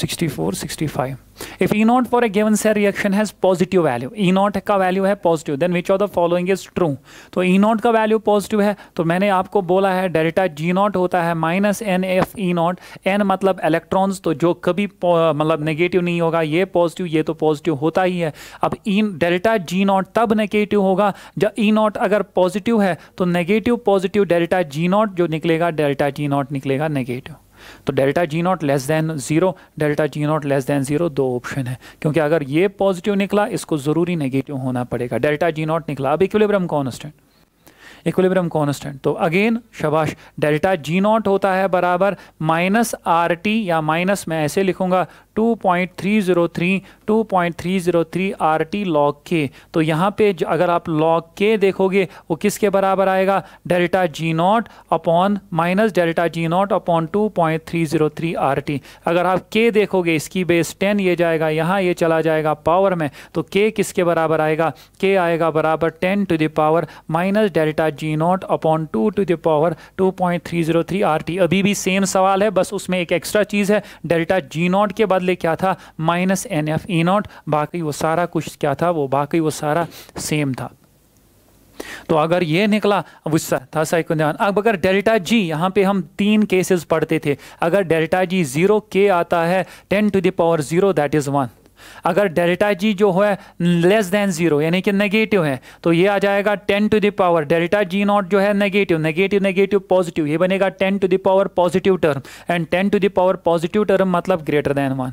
[SPEAKER 1] sixty four sixty five if E naught for A given से reaction has positive value E naught का value है positive then which of the following is true तो E naught का value positive है तो मैंने आपको बोला है डेल्टा जी नॉट होता है minus N F E naught n मतलब इलेक्ट्रॉन्स तो जो कभी मतलब नेगेटिव नहीं होगा ये पॉजिटिव ये तो पॉजिटिव होता ही है अब ई डेल्टा जी नॉट तब नेगेटिव होगा जब ई e नॉट अगर पॉजिटिव है तो negative positive delta G naught जो निकलेगा डेल्टा जी नॉट निकलेगा नेगेटिव तो delta G naught less than zero delta G naught less than zero दो ऑप्शन है क्योंकि अगर ये पॉजिटिव निकला इसको ज़रूरी नेगेटिव होना पड़ेगा डेल्टा जी नॉट निकला अब इक्विलिब्रियम कॉन्स्टेंट इक्विलिब्रियम कॉन्स्टेंट तो अगेन शबाश डेल्टा जी नॉट होता है बराबर माइनस आर टी या माइनस मैं ऐसे लिखूंगा 2.303 2.303 आरटी लॉग के तो यहाँ पे अगर आप लॉग के देखोगे वो किसके बराबर आएगा delta G naught upon minus delta G naught upon 2.303 RT अगर आप के देखोगे इसकी बेस 10 ये जाएगा यहाँ ये चला जाएगा पावर में तो के किसके बराबर आएगा के आएगा बराबर 10 to the power minus delta G naught upon two to the power R T अभी भी सेम सवाल है बस उसमें एक एक्स्ट्रा चीज़ है डेल्टा जी नॉट के बदले क्या था minus N F E naught बाकी वो सारा कुछ क्या था वो बाकी वो सारा सेम था तो अगर ये निकला गुस्सा था साइकोन्यान अब अगर डेल्टा जी यहां पे हम तीन केसेस पढ़ते थे अगर डेल्टा जी ज़ीरो के आता है ten to the power zero that is one अगर डेल्टा जी जो है लेस देन जीरो यानी कि नेगेटिव है तो ये आ जाएगा ten to the power delta G naught जो है नेगेटिव नेगेटिव नेगेटिव पॉजिटिव ये बनेगा ten to the power positive term and ten to the power positive term मतलब ग्रेटर देन वन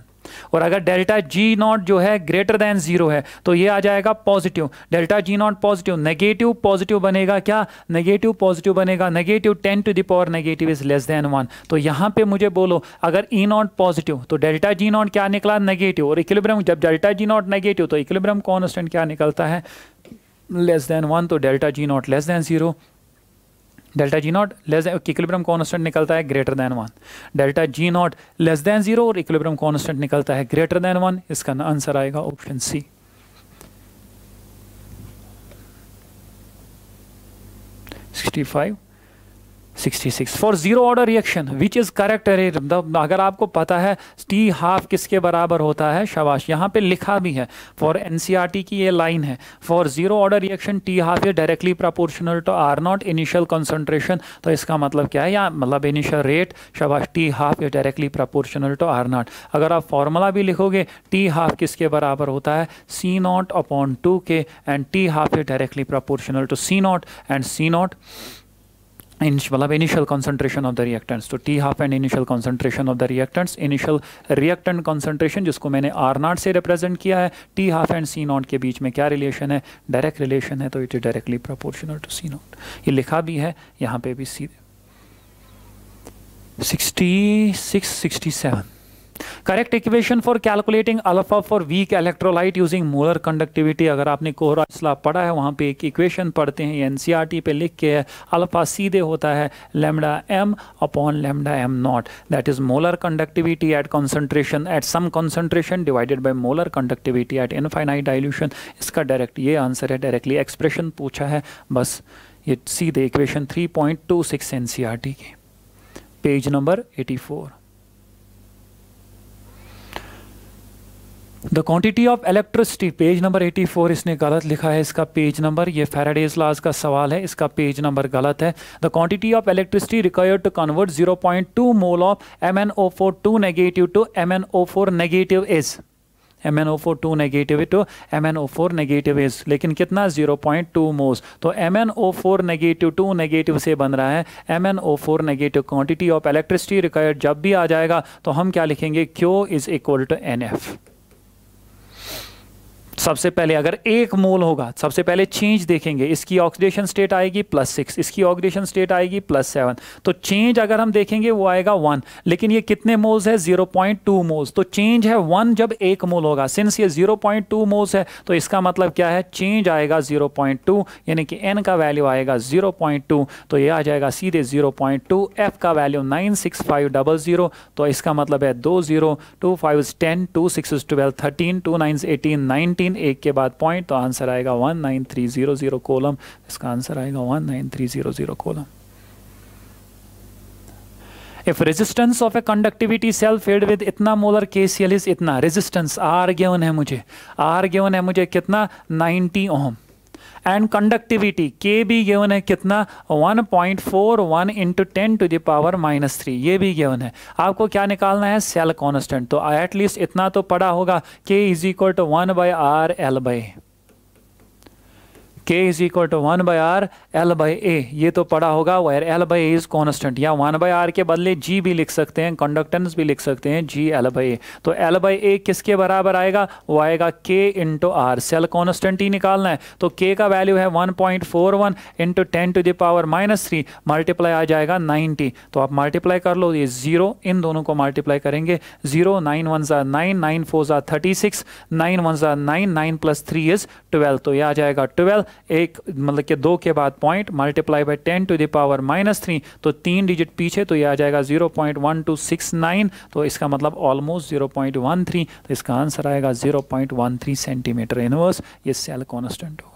[SPEAKER 1] और अगर डेल्टा जी नॉट जो है ग्रेटर देन जीरो है तो ये आ जाएगा positive delta G naught positive negative positive बनेगा क्या नेगेटिव पॉजिटिव बनेगा negative ten to the power negative is less than one तो यहां पे मुझे बोलो अगर ई e नॉट पॉजिटिव तो डेल्टा जी नॉट क्या निकला नेगेटिव और इक्विलिब्रियम जब डेल्टा जी नॉट नेगेटिव तो इक्विलिब्रियम कॉन्स्टेंट क्या निकलता है लेस देन वन तो delta G naught less than zero delta G naught less equilibrium constant निकलता है greater than one delta G naught less than zero और equilibrium constant निकलता है ग्रेटर दैन वन इसका आंसर आएगा option C sixty five 66 for zero order reaction which is correct अरे मतलब अगर आपको पता है टी हाफ किसके बराबर होता है शबाश यहाँ पे लिखा भी है फॉर एन e की ये लाइन है for zero order reaction T half ये directly proportional to R naught initial concentration तो इसका मतलब क्या है या मतलब इनिशियल रेट शबाश टी हाफ ये directly proportional to R naught अगर आप फॉर्मूला भी लिखोगे टी हाफ किसके बराबर होता है C not upon two K and T half ये directly proportional to C naught and C naught मतलब initial concentration of the reactants तो T half and initial concentration of the reactants initial reactant concentration जिसको मैंने R naught से represent किया है T half and C naught के बीच में क्या रिलेशन है डायरेक्ट रिलेशन है तो it is directly proportional to C naught ये लिखा भी है यहाँ पे भी सीधे sixty six sixty seven correct equation for calculating alpha for weak electrolyte using molar conductivity अगर आपने कोहरा पढ़ा है वहां पे एक इक्वेशन पढ़ते हैं एनसीईआरटी e पे लिख के अल्फा सीधे होता है lambda M upon lambda M naught that is molar conductivity at concentration at some concentration divided by molar conductivity at infinite dilution इसका डायरेक्ट ये आंसर है डायरेक्टली एक्सप्रेशन पूछा है बस ये सीधे equation three point two six NCERT की page number eighty four the quantity of electricity page number 84 इसने गलत लिखा है इसका पेज नंबर ये फेराडेज लाज का सवाल है इसका पेज नंबर गलत है the quantity of electricity required to convert 0.2 mole of M N O four two negative to M N O four negative is M N O four two negative to M N O four negative is लेकिन कितना zero point two moles तो M N O four negative two negative से बन रहा है M N O four negative quantity of electricity required जब भी आ जाएगा तो हम क्या लिखेंगे Q is equal to N F सबसे पहले अगर एक मोल होगा सबसे पहले चेंज देखेंगे इसकी ऑक्सीडेशन स्टेट आएगी प्लस सिक्स इसकी ऑक्सीडेशन स्टेट आएगी प्लस सेवन तो चेंज अगर हम देखेंगे वो आएगा वन लेकिन ये कितने मोल्स तो है जीरो पॉइंट टू मोल्स तो चेंज है वन जब एक मोल होगा सिंस ये जीरो पॉइंट टू मोल्स है तो इसका मतलब क्या है चेंज आएगा जीरो पॉइंट टू यानी कि एन का वैल्यू आएगा जीरो पॉइंट टू तो ये आ जाएगा सीधे जीरो पॉइंट टू एफ का value nine six five double zero तो इसका मतलब है दो zero two five ten two six twelve thirteen two nine eighteen nineteen nine एक के बाद पॉइंट तो आंसर आएगा one nine three zero zero coulomb इसका आंसर आएगा one nine three zero zero coulomb if resistance of a conductivity cell filled with इतना molar K C L is इतना resistance R given है मुझे are given है मुझे कितना ninety ohm and conductivity के भी गेवन है कितना 1.41 point four one into ten to the power minus three ये भी गेवन है आपको क्या निकालना है सेल कॉन्स्टेंट तो एटलीस्ट इतना तो पड़ा होगा K is equal to one by R L by K is equal to one by R L by A ये तो पड़ा होगा wire L by A is constant या वन बाई आर के बदले जी भी लिख सकते हैं कंडक्टेंस भी लिख सकते हैं जी एल बाई ए तो एल बाई ए किसके बराबर आएगा वो आएगा K into R cell constant ही निकालना है तो के का वैल्यू है one point four one into ten to the power minus three multiply आ जाएगा नाइनटी तो आप मल्टीप्लाई कर लो ये जीरो इन दोनों को मल्टीप्लाई करेंगे जीरो नाइन वन ज़ार नाइन नाइन फोर ज़ार थर्टी सिक्स नाइन वन ज़ार nine nine plus three is twelve तो ये आ जाएगा ट्वेल्व एक मतलब कि दो के बाद point multiply by ten to the power minus three तो तीन डिजिट पीछे तो ये आ जाएगा zero point one two six nine तो इसका मतलब almost zero point one three तो इसका आंसर आएगा zero point one three centimetre inverse ये सेल कॉन्स्टेंट हो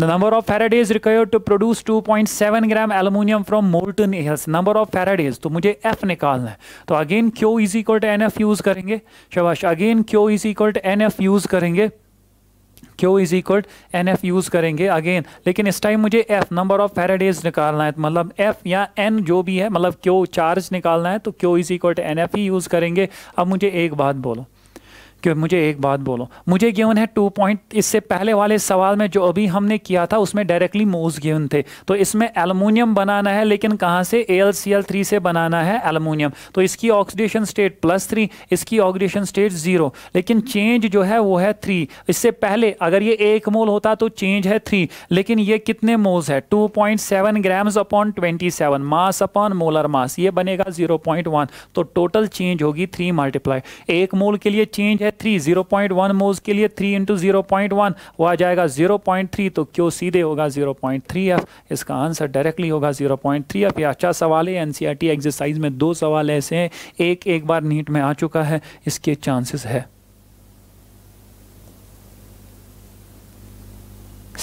[SPEAKER 1] The number of Faradays required to produce 2.7 gram aluminium from molten ales. Number of Faradays. तो मुझे F निकालना है तो again Q is equal to N F use करेंगे शबाश again Q is equal to N F use करेंगे Q is equal N F use करेंगे again लेकिन इस टाइम मुझे एफ नंबर ऑफ फेराडेज निकालना है मतलब एफ या एन जो भी है मतलब क्यो चार्ज निकालना है तो Q is equal N F ही यूज़ करेंगे अब मुझे एक बात बोलो कि मुझे एक बात बोलो मुझे गेवन है टू पॉइंट इससे पहले वाले सवाल में जो अभी हमने किया था उसमें डायरेक्टली मोज गेवन थे तो इसमें एलमिनियम बनाना है लेकिन कहाँ से ए थ्री से बनाना है एलमिनियम तो इसकी ऑक्सीडेशन स्टेट प्लस थ्री इसकी ऑक्सीडेशन स्टेट ज़ीरो लेकिन चेंज जो है वो है थ्री इससे पहले अगर ये एक मोल होता तो चेंज है थ्री लेकिन ये कितने मोल्स है two point seven grams upon twenty seven mass upon molar mass ये बनेगा जीरो पॉइंट वन तो टोटल चेंज होगी थ्री मल्टीप्लाई एक मोल के लिए चेंज है है three zero point one mole के लिए three into zero point one वो आ जाएगा जीरो पॉइंट थ्री तो क्यों सीधे होगा जीरो पॉइंट थ्री एफ इसका आंसर डायरेक्टली होगा जीरो पॉइंट थ्री एफ ये अच्छा सवाल है एन एक्सरसाइज e में दो सवाल ऐसे हैं एक एक बार नीट में आ चुका है इसके चांसेस है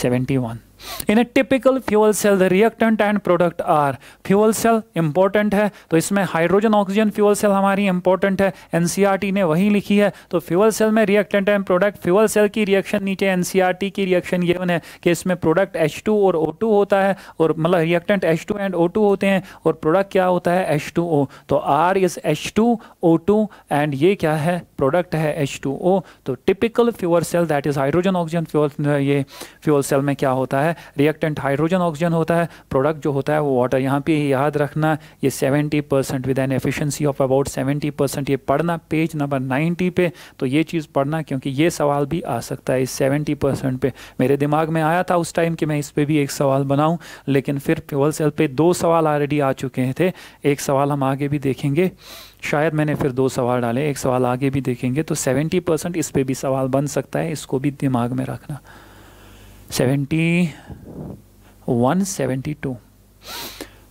[SPEAKER 1] seventy one in a typical fuel cell the reactant and product are fuel cell important है तो इसमें हाइड्रोजन ऑक्सीजन फ्यूल सेल हमारी इंपॉर्टेंट है एनसीईआरटी e ने वही लिखी है तो फ्यूल सेल में reactant and product fuel cell की रिएक्शन नीचे एनसीईआरटी e की रिएक्शन ये है कि इसमें प्रोडक्ट एच और ओ होता है और मतलब रिएक्टेंट एच एंड ओ होते हैं और प्रोडक्ट क्या होता है एच तो R is H two and ये क्या है प्रोडक्ट है एच तो typical fuel cell that is hydrogen oxygen fuel ये फ्यूअल सेल में क्या होता है है रिएक्टेंट हाइड्रोजन ऑक्सीजन होता है प्रोडक्ट जो होता है वो वाटर यहाँ पे याद रखना ये 70 percent with an efficiency of about 70 percent ये पढ़ना पेज नंबर 90 पे तो ये चीज़ पढ़ना क्योंकि ये सवाल भी आ सकता है इस सेवेंटी परसेंट पर मेरे दिमाग में आया था उस टाइम कि मैं इस पर भी एक सवाल बनाऊँ लेकिन फिर फ्यूल सेल पर दो सवाल ऑलरेडी आ चुके थे एक सवाल हम आगे भी देखेंगे शायद मैंने फिर दो सवाल डाले एक सवाल आगे भी देखेंगे तो 70 परसेंट इस पर भी सवाल बन सकता है इसको भी दिमाग में रखना seventy one seventy two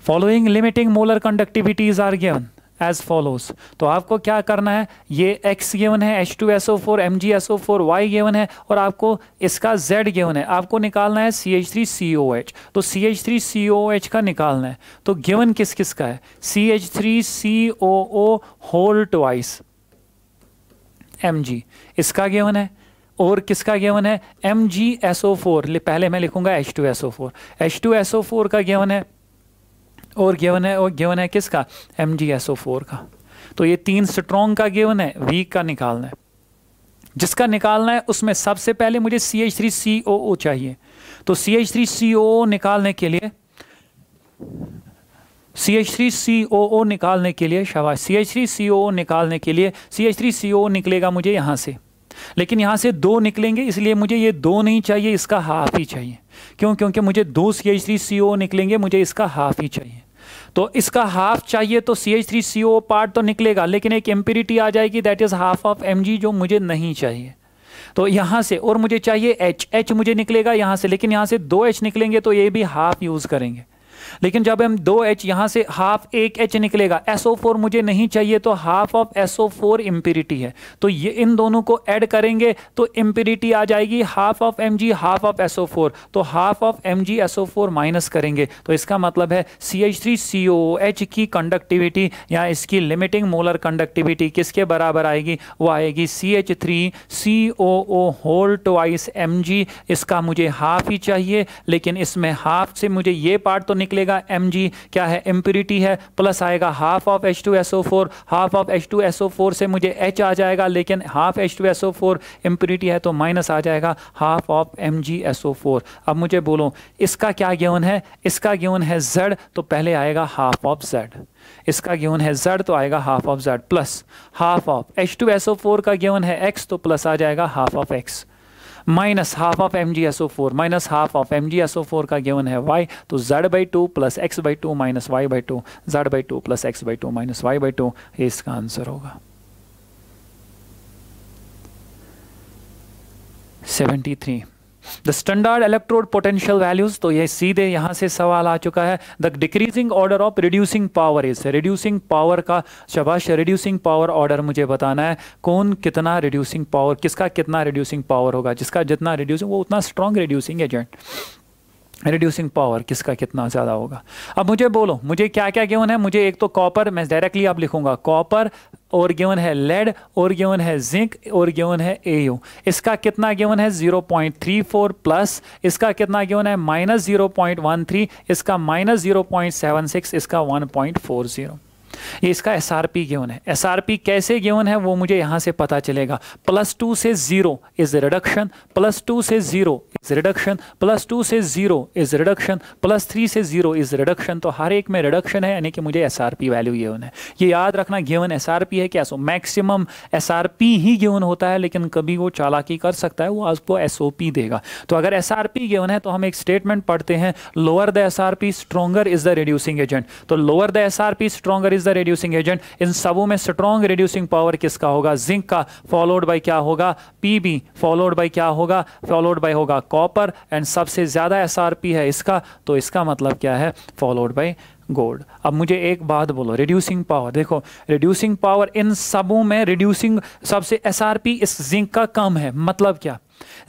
[SPEAKER 1] following limiting molar conductivities are given as follows तो आपको क्या करना है ये एक्स गेवन है H two S O four M G S O four Y given है और आपको इसका जेड गेवन है आपको निकालना है C H three C O H तो C H three C O H का निकालना है तो गेवन किस किस का है C H three C O O whole twice M G इसका गेवन है और किसका गेवन है M G S O four पहले मैं लिखूंगा H two S O four H two S O four का गेवन है और गेवन है और गेवन है किसका M G S O four का तो ये तीन स्ट्रॉन्ग का गेवन है वीक का निकालना है जिसका निकालना है उसमें सबसे पहले मुझे सी एच थ्री सी ओ ओ चाहिए तो C H three C O ओ निकालने के लिए सी एच थ्री सी ओ ओ निकालने के लिए शवा सी एच थ्री सी ओ निकालने के लिए सी एच थ्री सी ओ निकलेगा मुझे यहां से लेकिन यहाँ से दो निकलेंगे इसलिए मुझे ये दो नहीं चाहिए इसका हाफ ही चाहिए क्यों क्योंकि मुझे दो सी एच थ्री सी ओ निकलेंगे मुझे इसका हाफ ही चाहिए तो इसका हाफ चाहिए तो C H three C O part तो निकलेगा लेकिन एक एम्प्यूरिटी आ जाएगी that is half of M G जो मुझे नहीं चाहिए तो यहाँ से और मुझे चाहिए एच एच मुझे निकलेगा यहाँ से लेकिन यहाँ से दो एच निकलेंगे तो ये भी हाफ यूज़ करेंगे लेकिन जब हम दो एच यहां से हाफ एक एच निकलेगा एसओ फोर मुझे नहीं चाहिए तो half of S O four impurity है तो ये इन दोनों को ऐड करेंगे तो इंप्यूरिटी आ जाएगी half of M G half of S O four तो half of M G S O four minus करेंगे तो इसका मतलब है C H three C O H की कंडक्टिविटी या इसकी लिमिटिंग मोलर कंडक्टिविटी किसके बराबर आएगी वो आएगी C H three C O O whole twice M G इसका मुझे हाफ ही चाहिए लेकिन इसमें हाफ से मुझे ये पार्ट तो निकलेगा मिलेगा एम क्या है एम्प्यूरिटी है प्लस आएगा half of H two S O four half of H two S O four से मुझे एच आ जाएगा लेकिन half H two S O four impurity है तो माइनस आ जाएगा half of M G S O four अब मुझे बोलो इसका क्या ज्ञान है इसका ज्ञान है जेड तो पहले आएगा हाफ ऑफ जेड इसका गेवन है जेड तो आएगा half of Z plus half of H two S O four का गेवन है एक्स तो प्लस आ जाएगा half of X minus half of M G S O four minus half of M G S O four का given है Y तो Z by two plus X by two minus Y by two Z by two plus X by two minus Y by two ये इसका answer होगा seventy three the standard electrode potential values तो ये सीधे यहां से सवाल आ चुका है the decreasing order of reducing power is reducing power का शबाश रिड्यूसिंग पावर ऑर्डर मुझे बताना है कौन कितना रिड्यूसिंग पावर किसका कितना रिड्यूसिंग पावर होगा जिसका जितना रिड्यूसिंग वो उतना strong reducing agent reducing power किसका कितना ज़्यादा होगा अब मुझे बोलो मुझे क्या क्या क्यों है मुझे एक तो कॉपर मैं डायरेक्टली आप लिखूंगा कॉपर और गेवन है लेड और गेवन है जिंक और गेवन है ए इसका कितना गेवन है 0.34 प्लस इसका कितना गेवन है माइनस जीरो इसका माइनस जीरो इसका 1.40 ये इसका एस आर पी गेवन है एस आर पी कैसे गेवन है वो मुझे यहाँ से पता चलेगा प्लस टू से zero is reduction plus two से zero is reduction plus two से zero is reduction plus three से ज़ीरो इज़ रिडक्शन तो हर एक में रिडक्शन है यानी कि मुझे S R P value given है ये याद रखना गेवन एस आर पी है क्या so maximum S R P ही गेवन होता है लेकिन कभी वो चालाकी कर सकता है वो आपको एस ओ पी देगा तो अगर एस आर पी गेवन है तो हम एक स्टेटमेंट पढ़ते हैं lower the S R P stronger is the reducing agent तो lower the S R P stronger is is the reducing agent इन सबों में स्ट्रॉन्ग रेड्यूसिंग पावर किसका होगा जिंक का फॉलोड बाई क्या होगा पीबी फॉलोड बाई क्या होगा फॉलोड बाई होगा कॉपर एंड सबसे ज़्यादा एस है इसका तो इसका मतलब क्या है फॉलोड बाई गोल्ड अब मुझे एक बात बोलो रिड्यूसिंग पावर देखो रिड्यूसिंग पावर इन सबों में रिड्यूसिंग सबसे एस इस जिंक का कम है मतलब क्या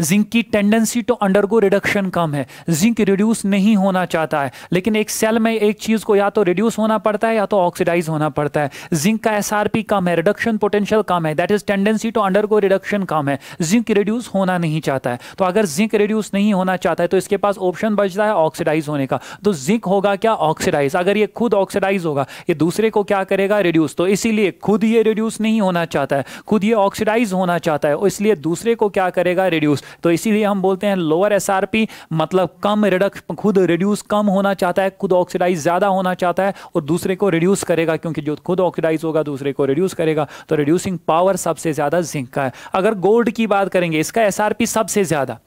[SPEAKER 1] जिंक की टेंडेंसी टू अंडरगो रिडक्शन कम है जिंक रिड्यूस नहीं होना चाहता है लेकिन एक सेल में एक चीज को या तो रिड्यूस होना पड़ता है या तो ऑक्सीडाइज होना पड़ता है जिंक का एस कम है रिडक्शन पोटेंशियल कम है that is tendency to undergo reduction कम है जिंक रिड्यूस होना नहीं चाहता है तो अगर जिंक रिड्यूस नहीं होना चाहता है तो इसके पास ऑप्शन बचता है ऑक्सीडाइज होने का तो जिंक होगा क्या ऑक्सीडाइज अगर ये खुद ऑक्सीडाइज होगा ये दूसरे को क्या करेगा रिड्यूस तो इसीलिए खुद ये रिड्यूस नहीं होना चाहता है खुद ये ऑक्सीडाइज होना चाहता है इसलिए दूसरे को क्या करेगा रिड्यूस तो इसीलिए हम बोलते हैं लोअर एस मतलब कम रिडक्स खुद रिड्यूस कम होना चाहता है खुद ऑक्सीडाइज ज़्यादा होना चाहता है और दूसरे को रिड्यूस करेगा क्योंकि जो खुद ऑक्सीडाइज होगा दूसरे को रिड्यूस करेगा तो रिड्यूसिंग पावर सबसे ज़्यादा जिंक का है अगर गोल्ड की बात करेंगे इसका एस सबसे ज़्यादा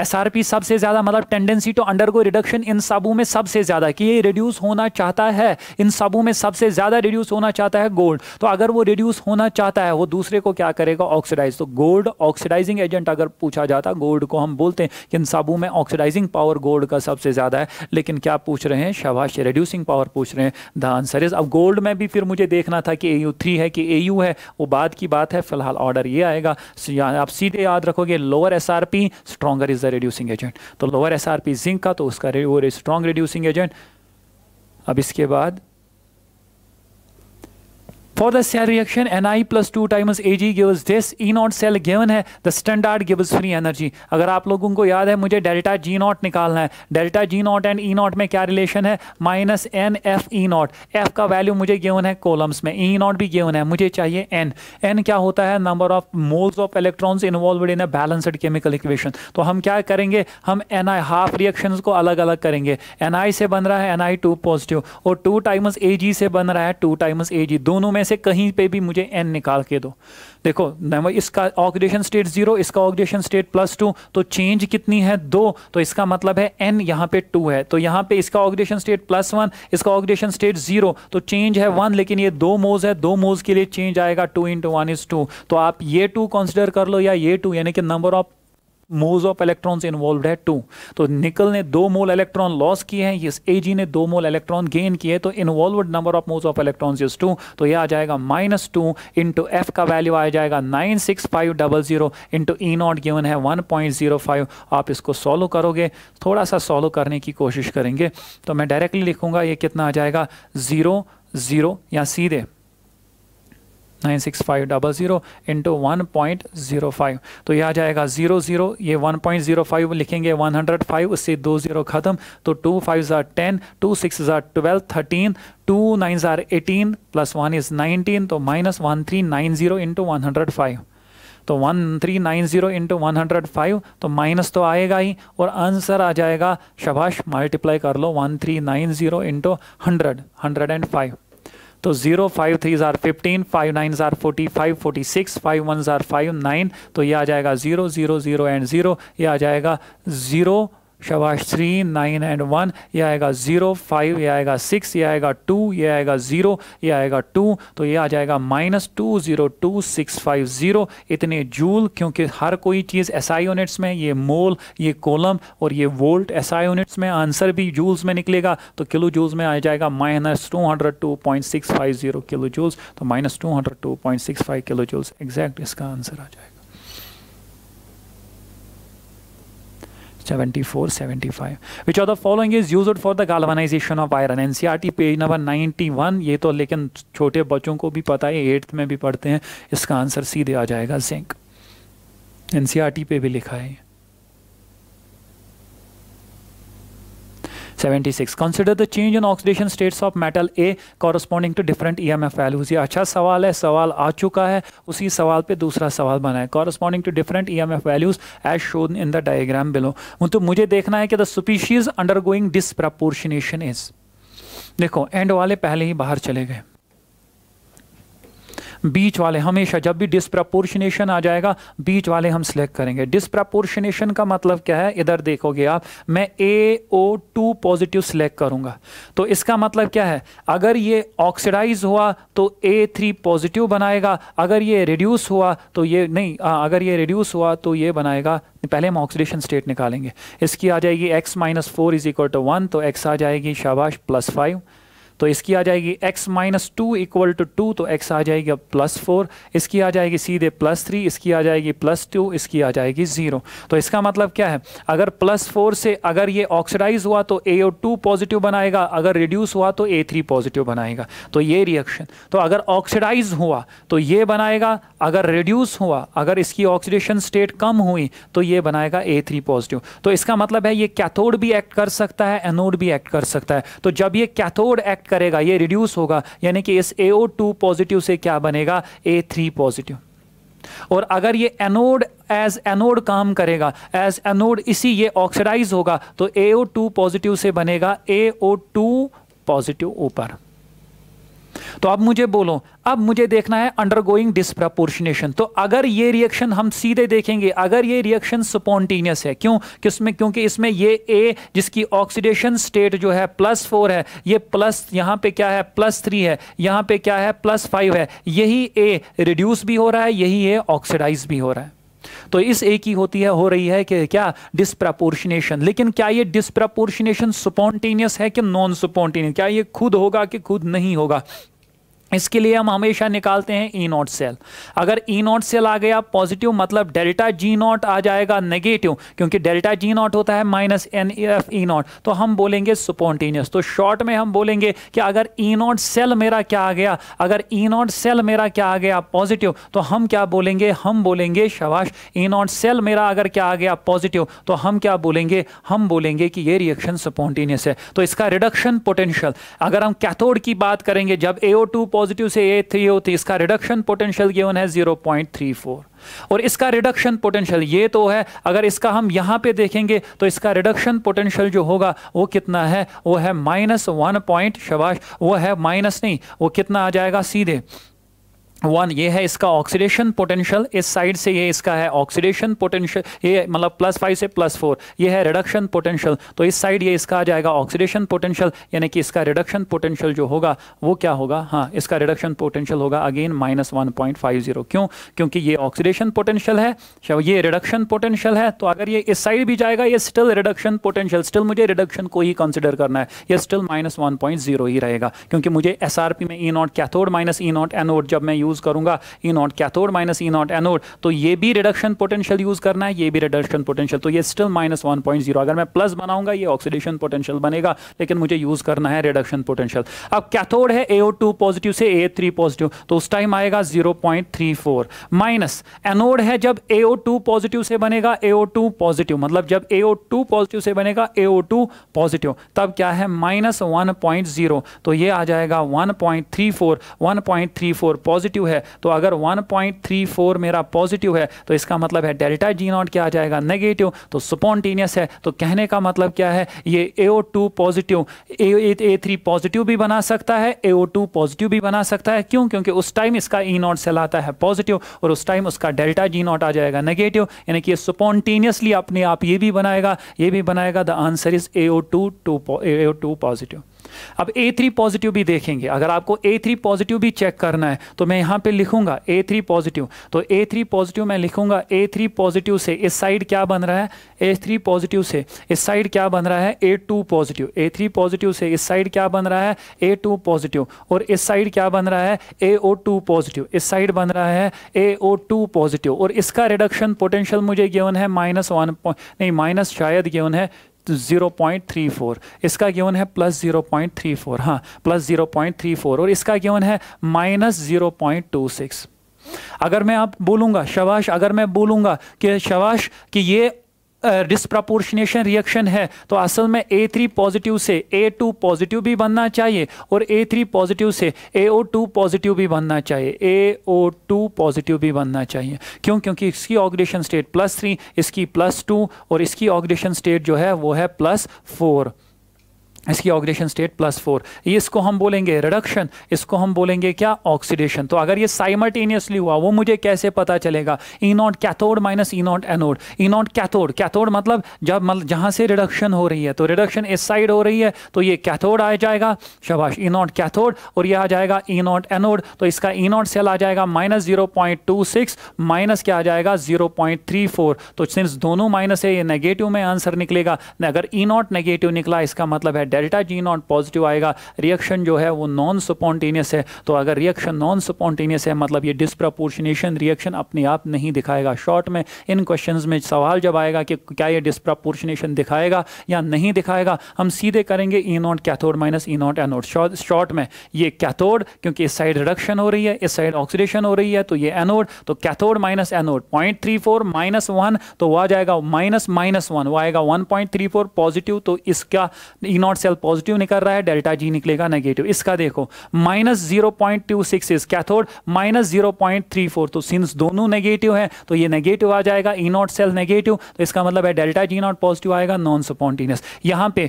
[SPEAKER 1] एस आर पी सबसे ज़्यादा मतलब tendency to undergo reduction इन सबों में सबसे ज़्यादा कि ये रिड्यूस होना चाहता है इन सबों में सबसे ज़्यादा रिड्यूस होना चाहता है गोल्ड तो अगर वो रिड्यूस होना चाहता है वो दूसरे को क्या करेगा ऑक्सीडाइज तो गोल्ड ऑक्सीडाइजिंग एजेंट अगर पूछा जाता गोल्ड को हम बोलते हैं कि इन सबों में ऑक्सीडाइजिंग पावर गोल्ड का सबसे ज़्यादा है लेकिन क्या पूछ रहे हैं शबाश रिड्यूसिंग पावर पूछ रहे हैं द आंसर इज अब गोल्ड में भी फिर मुझे देखना था कि ए यू थ्री है कि ए यू है वो बाद की बात है फिलहाल ऑर्डर ये आएगा आप सीधे याद रखोगे lower S R P stronger stronger is the reducing agent तो lower S R P zinc का तो उसका वो स्ट्रॉन्ग रिड्यूसिंग एजेंट अब इसके बाद For the cell reaction, Ni plus 2 times Ag gives this. E naught cell given है. The standard gives free energy. अगर आप लोगों को याद है मुझे डेल्टा जी नॉट निकालना है delta G naught and E naught में क्या रिलेशन है minus N F E naught F का वैल्यू मुझे गेवन है कोलम्स में ई नॉट भी गेवन है मुझे चाहिए एन एन क्या होता है number of moles of electrons involve in a balanced chemical equation तो हम क्या करेंगे हम एन आई हाफ रिएक्शन को अलग अलग करेंगे एन आई से बन रहा है एन आई टू पॉजिटिव और टू टाइम्स ए जी से बन रहा है टू टाइम्स ए जी दोनों में में से कहीं पे भी मुझे एन निकाल के दो देखो इसका ऑक्सीडेशन स्टेट जीरो इसका ऑक्सीडेशन स्टेट प्लस टू तो चेंज कितनी है दो तो इसका मतलब है एन यहाँ पे टू है तो यहाँ पे इसका ऑक्सीडेशन स्टेट प्लस वन इसका ऑक्सीडेशन स्टेट जीरो तो चेंज है वन लेकिन ये दो मोज है दो मोज के लिए चेंज आएगा two into one is two तो आप ये टू कंसिडर कर लो या ये टू यानी कि number of moles of electrons involve है टू तो निकल ने दो मोल इलेक्ट्रॉन लॉस किए हैं इस ए ने दो मोल इलेक्ट्रॉन गेन किए तो involve number of moles of electrons is two तो यह आ जाएगा माइनस टू इंटू एफ का वैल्यू आ जाएगा nine six five double zero into E e naught given है वन पॉइंट जीरो फाइव आप इसको सॉल्व करोगे थोड़ा सा सॉल्व करने की कोशिश करेंगे तो मैं डायरेक्टली लिखूंगा ये कितना आ जाएगा ज़ीरो ज़ीरो या सीधे nine six five double zero into one point zero five तो यह आ जाएगा ज़ीरो ज़ीरो ये वन पॉइंट ज़ीरो फाइव लिखेंगे वन हंड्रेड फाइव उससे दो ज़ीरो ख़त्म तो two five are ten two six are twelve thirteen two nine are eighteen plus one is nineteen तो minus one three nine zero into one hundred five तो one three nine zero into one hundred five तो minus तो आएगा ही और answer आ जाएगा शबाश multiply कर लो one three nine zero into hundred hundred and five तो zero five three tsar fifteen five nine are forty five forty six five one are five nine तो ये आ जाएगा zero zero zero and zero ये आ जाएगा zero शबाश three nine and one ये आएगा ज़ीरो फाइव ये आएगा सिक्स ये आएगा टू ये आएगा ज़ीरो ये आएगा टू तो ये आ जाएगा minus two zero two six five zero इतने जूल क्योंकि हर कोई चीज़ एस आई यूनिट्स में ये मोल ये कॉलम और ये वोल्ट एस आई यूनिट्स में आंसर भी जूल्स में निकलेगा तो किलो जूल्स में आ जाएगा minus two hundred two point six five zero kilo joules तो minus two hundred two point six five kilo joules exact इसका आंसर आ जाएगा 74, 75. Which of the following is used for the galvanization of iron? NCRT page number 91. ये तो लेकिन छोटे बच्चों को भी पता है एट्थ में भी पढ़ते हैं इसका आंसर सीधे आ जाएगा जिंक NCRT पे भी लिखा है 76 consider the change in oxidation states of metal A corresponding to different emf values ये अच्छा सवाल है सवाल आ चुका है उसी सवाल पे दूसरा सवाल बना है corresponding to different emf values as shown in the diagram below तो मुझे देखना है कि the species undergoing disproportionation is देखो एंड वाले पहले ही बाहर चले गए बीच वाले हमेशा जब भी डिस्प्रपोर्शनेशन आ जाएगा बीच वाले हम सिलेक्ट करेंगे डिस्प्रपोर्शनेशन का मतलब क्या है इधर देखोगे आप मैं A O two positive select करूंगा तो इसका मतलब क्या है अगर ये ऑक्सीडाइज हुआ तो ए थ्री पॉजिटिव बनाएगा अगर ये रिड्यूस हुआ तो ये नहीं आ, अगर ये रिड्यूस हुआ तो ये बनाएगा पहले हम ऑक्सीडेशन स्टेट निकालेंगे इसकी आ जाएगी X minus four is equal to one तो एक्स आ जाएगी शाबाश प्लस फाइव तो इसकी आ जाएगी x minus two equal to two तो x आ जाएगी अब प्लस फोर इसकी आ जाएगी सीधे प्लस थ्री इसकी आ जाएगी प्लस टू इसकी आ जाएगी ज़ीरो तो इसका मतलब क्या है अगर प्लस फोर से अगर ये ऑक्सीडाइज हुआ तो ए टू पॉजिटिव बनाएगा अगर रिड्यूस हुआ तो ए थ्री पॉजिटिव बनाएगा तो ये रिएक्शन तो अगर ऑक्सीडाइज हुआ तो ये बनाएगा अगर रिड्यूस हुआ अगर इसकी ऑक्सीडेशन स्टेट कम हुई तो ये बनाएगा ए थ्री पॉजिटिव तो इसका मतलब है ये कैथोड भी एक्ट कर सकता है एनोड भी एक्ट कर सकता है तो जब ये कैथोड एक्ट करेगा ये रिड्यूस होगा यानी कि इस ए पॉजिटिव से क्या बनेगा ए पॉजिटिव और अगर ये एनोड एज एनोड काम करेगा एज एनोड इसी ये ऑक्सीडाइज होगा तो ए पॉजिटिव से बनेगा ए पॉजिटिव ऊपर तो अब मुझे बोलो अब मुझे देखना है अंडर गोइंग डिस्प्रपोर्शनेशन तो अगर ये रिएक्शन हम सीधे देखेंगे अगर ये रिएक्शन सुपोन्टीनियस है क्यों किसमें क्योंकि इसमें ये ए जिसकी ऑक्सीडेशन स्टेट जो है प्लस फोर है ये प्लस यहाँ पे क्या है प्लस थ्री है यहाँ पे क्या है प्लस फाइव है यही ए रिड्यूस भी हो रहा है यही ए ऑक्सीडाइज भी हो रहा है तो इस एक ही होती है हो रही है कि क्या डिस्प्रपोर्शनेशन लेकिन क्या ये डिस्प्रपोर्शनेशन सुपोन्टेनियस है कि नॉन स्पॉन्टेनियस क्या ये खुद होगा कि खुद नहीं होगा इसके लिए हम हमेशा निकालते हैं ई नॉट सेल अगर ई नॉट सेल आ गया पॉजिटिव मतलब डेल्टा जी नॉट आ जाएगा नेगेटिव क्योंकि डेल्टा जी नॉट होता है minus N F E naught तो हम बोलेंगे सुपोन्टेनियस तो शॉर्ट में हम बोलेंगे कि अगर ई नॉट सेल मेरा क्या आ गया अगर ई नॉट सेल मेरा क्या आ गया पॉजिटिव तो हम क्या बोलेंगे हम बोलेंगे शबाश ई नॉट सेल मेरा अगर क्या आ गया पॉजिटिव तो हम क्या बोलेंगे हम बोलेंगे कि ये रिएक्शन सुपोन्टेनियस है तो इसका रिडक्शन पोटेंशियल अगर हम कैथोड की बात करेंगे जब ए ओ टू पॉजिटिव से ए थ्री थ्री तो इसका रिडक्शन पोटेंशियल गिवन है 0.34 और इसका रिडक्शन पोटेंशियल ये तो है अगर इसका हम यहां पे देखेंगे तो इसका रिडक्शन पोटेंशियल जो होगा वो कितना है वो है माइनस वन पॉइंट शबाश वो है माइनस नहीं वो कितना आ जाएगा सीधे वन ये है इसका ऑक्सीडेशन पोटेंशियल इस साइड से ये इसका है ऑक्सीडेशन पोटेंशियल ये मतलब प्लस फाइव से प्लस फोर ये है रिडक्शन पोटेंशियल तो इस साइड ये इसका आ जाएगा ऑक्सीडेशन पोटेंशियल यानी कि इसका रिडक्शन पोटेंशियल जो होगा वो क्या होगा हाँ इसका रिडक्शन पोटेंशियल होगा again minus one point five zero क्यों क्योंकि ये ऑक्सीडेशन पोटेंशियल है ये रिडक्शन पोटेंशियल है तो अगर ये इस साइड भी जाएगा ये स्टिल रिडक्शन पोटेंशियल स्टिल मुझे रिडक्शन को ही कंसिडर करना है ये still minus one point zero ही रहेगा क्योंकि मुझे एस में E naught cathode minus E naught anode जब मैं यूज यूज़ करूंगा E naught cathode minus E naught anode तो ये भी रिडक्शन पोटेंशियल यूज़ करना है ये भी रिडक्शन पोटेंशियल तो ये still minus one point zero अगर मैं प्लस बनाऊंगा ये ऑक्सीडेशन पोटेंशियल बनेगा लेकिन मुझे यूज़ करना है रिडक्शन पोटेंशियल अब कैथोड है ए टू पॉजिटिव से ए थ्री पॉजिटिव तो उस टाइम आएगा zero point three four minus anode है जब ए टू पॉजिटिव से बनेगा ए टू पॉजिटिव मतलब जब ए टू पॉजिटिव से बनेगा ए टू पॉजिटिव तब क्या है माइनस वन पॉइंट जीरो तो ये आ जाएगा one point three four one point three four positive positive है तो अगर 1.34 मेरा पॉजिटिव है तो इसका मतलब है डेल्टा जी नॉट क्या आ जाएगा नेगेटिव तो स्पॉन्टेनियस है तो कहने का मतलब क्या है ये A two positive A three positive भी बना सकता है ए टू पॉजिटिव भी बना सकता है क्यों क्योंकि उस टाइम इसका ई नॉट सेल आता है पॉजिटिव और उस टाइम उसका डेल्टा जी नॉट आ जाएगा नेगेटिव यानी कि ये स्पॉन्टेनियसली अपने आप ये भी बनाएगा ये भी बनाएगा the answer is A two two positive अब ए थ्री पॉजिटिव भी देखेंगे अगर आपको ए थ्री पॉजिटिव भी चेक करना है तो मैं यहाँ पे लिखूंगा ए थ्री पॉजिटिव तो ए थ्री पॉजिटिव मैं लिखूंगा ए थ्री पॉजिटिव से इस साइड क्या बन रहा है ए थ्री पॉजिटिव से इस साइड क्या बन रहा है A two positive A three positive से इस साइड क्या बन रहा है ए टू पॉजिटिव और इस साइड क्या बन रहा है ए ओ टू पॉजिटिव इस साइड बन रहा है ए ओ टू पॉजिटिव और इसका रिडक्शन पोटेंशियल मुझे गिवन है माइनस वन नहीं माइनस शायद गिवन है जीरो पॉइंट थ्री फोर इसका गेवन है plus zero point three four हाँ plus zero point three four और इसका गेवन है minus zero point two six अगर मैं आप बोलूंगा शवाश अगर मैं बोलूंगा कि शवाश कि ये डिस्प्रपोर्शनेशन रिएक्शन है तो असल में ए थ्री पॉजिटिव से ए टू पॉजिटिव भी बनना चाहिए और ए थ्री पॉजिटिव से ए ओ टू पॉजिटिव भी बनना चाहिए ए ओ टू पॉजिटिव भी बनना चाहिए क्यों क्योंकि इसकी ऑक्सीडेशन स्टेट प्लस थ्री इसकी प्लस टू और इसकी ऑक्सीडेशन स्टेट जो है वो है प्लस फोर इसकी ऑक्सीडेशन स्टेट प्लस फोर ये इसको हम बोलेंगे रिडक्शन इसको हम बोलेंगे क्या ऑक्सीडेशन तो अगर ये साइमल्टेनियसली हुआ वो मुझे कैसे पता चलेगा E naught cathode minus E naught anode E naught cathode cathode मतलब जब मतलब जहाँ से रिडक्शन हो रही है तो रिडक्शन इस साइड हो रही है तो ये कैथोड आ जाएगा शबाश ई नॉट कैथोड और यह आ जाएगा ई नॉट एनोड तो इसका ई नॉट सेल आ जाएगा minus zero point two six minus क्या आ जाएगा जीरो पॉइंट थ्री फोर तो सिंस दोनों माइनस है ये नेगेटिव में आंसर निकलेगा अगर ई नॉट नेगेटिव निकला इसका मतलब है डेल्टा जी नॉट पॉजिटिव आएगा रिएक्शन जो है वो नॉन स्पॉन्टेनियस है तो अगर रिएक्शन नॉन स्पॉन्टेनियस है मतलब ये डिस्प्रपोर्शनेशन रिएक्शन अपने आप नहीं दिखाएगा शॉर्ट में इन क्वेश्चन में सवाल जब आएगा कि क्या ये डिस्प्रपोर्शनेशन दिखाएगा या नहीं दिखाएगा हम सीधे करेंगे E naught cathode minus E naught anode short में ये कैथोड क्योंकि इस साइड रिडक्शन हो रही है इस साइड ऑक्सीडेशन हो रही है तो ये एनोड तो cathode minus anode point three four minus one तो वह आ जाएगा माइनस माइनस वन वो आएगा one point three four positive तो इसका ई नॉट सेल पॉजिटिव निकल रहा है डेल्टा जी निकलेगा नेगेटिव इसका देखो minus zero point two six is cathode minus zero point three four तो सिंस दोनों नेगेटिव है तो ये नेगेटिव आ जाएगा ई नॉट सेल नेगेटिव तो इसका मतलब है डेल्टा जी नॉट पॉजिटिव आएगा नॉन स्पॉन्टीनियस यहाँ पे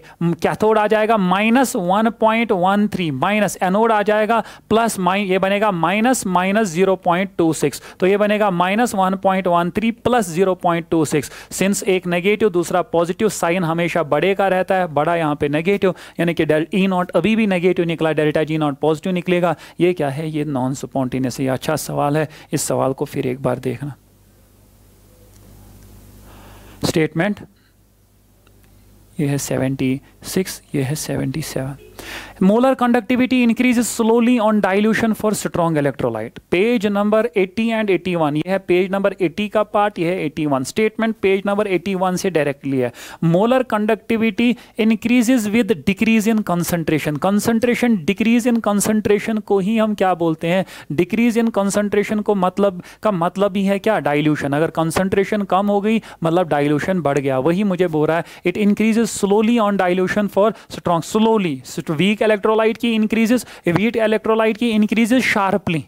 [SPEAKER 1] कैथोड आ जाएगा minus one point one three minus anode आ जाएगा प्लस माइन ये बनेगा minus minus zero point two six तो ये बनेगा minus one point one three plus zero point two six since एक नेगेटिव दूसरा पॉजिटिव साइन हमेशा बड़े का रहता है बड़ा यहाँ पे नेगेटिव नेगेटिव यानी कि डेल ई नॉट अभी भी नेगेटिव निकला डेल्टा जी नॉट पॉजिटिव निकलेगा ये क्या है ये नॉन स्पॉन्टेनियस ये अच्छा सवाल है इस सवाल को फिर एक बार देखना स्टेटमेंट ये है 76 ये है 77 molar conductivity increase slowly on dilution for strong electrolyte page number 80 and 81 ये है पेज नंबर 80 का पार्ट ये है 81 स्टेटमेंट पेज नंबर 81 से डायरेक्टली है molar conductivity increases with decrease in concentration concentration decrease in concentration को ही हम क्या बोलते हैं डिक्रीज इन कंसंट्रेशन को मतलब का मतलब ही है क्या डाइल्यूशन अगर कंसंट्रेशन कम हो गई मतलब डाइल्यूशन बढ़ गया वही मुझे बोल रहा है it increases slowly on dilution for strong slowly weak electrolyte की इंक्रीजेस वीट इलेक्ट्रोलाइट की इंक्रीजेस शार्पली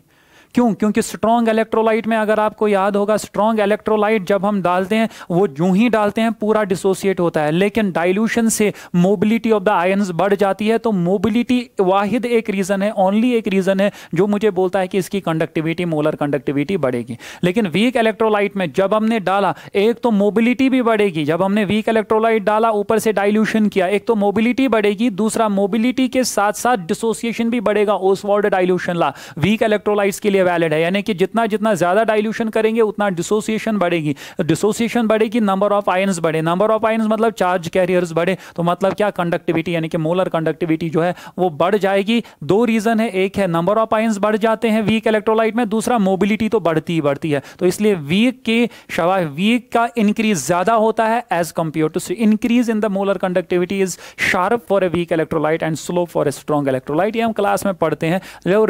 [SPEAKER 1] क्यों क्योंकि स्ट्रॉन्ग इलेक्ट्रोलाइट में अगर आपको याद होगा स्ट्रॉन्ग इलेक्ट्रोलाइट जब हम डालते हैं वो यूं ही डालते हैं पूरा डिसोसिएट होता है लेकिन डाइल्यूशन से मोबिलिटी ऑफ द आयन्स बढ़ जाती है तो मोबिलिटी वाहिद एक रीज़न है ओनली एक रीज़न है जो मुझे बोलता है कि इसकी कंडक्टिविटी मोलर कंडक्टिविटी बढ़ेगी लेकिन वीक इलेक्ट्रोलाइट में जब हमने डाला एक तो मोबिलिटी भी बढ़ेगी जब हमने वीक इलेक्ट्रोलाइट डाला ऊपर से डाइल्यूशन किया एक तो मोबिलिटी बढ़ेगी दूसरा मोबिलिटी के साथ साथ डिसोसिएशन भी बढ़ेगा Ostwald dilution law weak electrolyte के लिए वैलिड है यानी कि जितना जितना ज़्यादा डाइल्यूशन करेंगे उतना डिसोसिएशन बढ़ेगी डिसोसिएशन बढ़ेगी नंबर ऑफ आयन्स बढ़े नंबर ऑफ आयन्स मतलब चार्ज कैरियर्स बढ़े तो मतलब क्या कंडक्टिविटी यानी कि मोलर कंडक्टिविटी जो है वो बढ़ जाएगी दो रीज़न है एक है नंबर ऑफ आयन्स बढ़ जाते हैं वीक इलेक्ट्रोलाइट में दूसरा मोबिलिटी तो बढ़ती ही बढ़ती है तो इसलिए वीक के शवा वीक का इंक्रीज ज़्यादा होता है as compare to increase in the molar conductivity is sharp for a weak electrolyte and slow for a strong electrolyte ये हम क्लास में पढ़ते हैं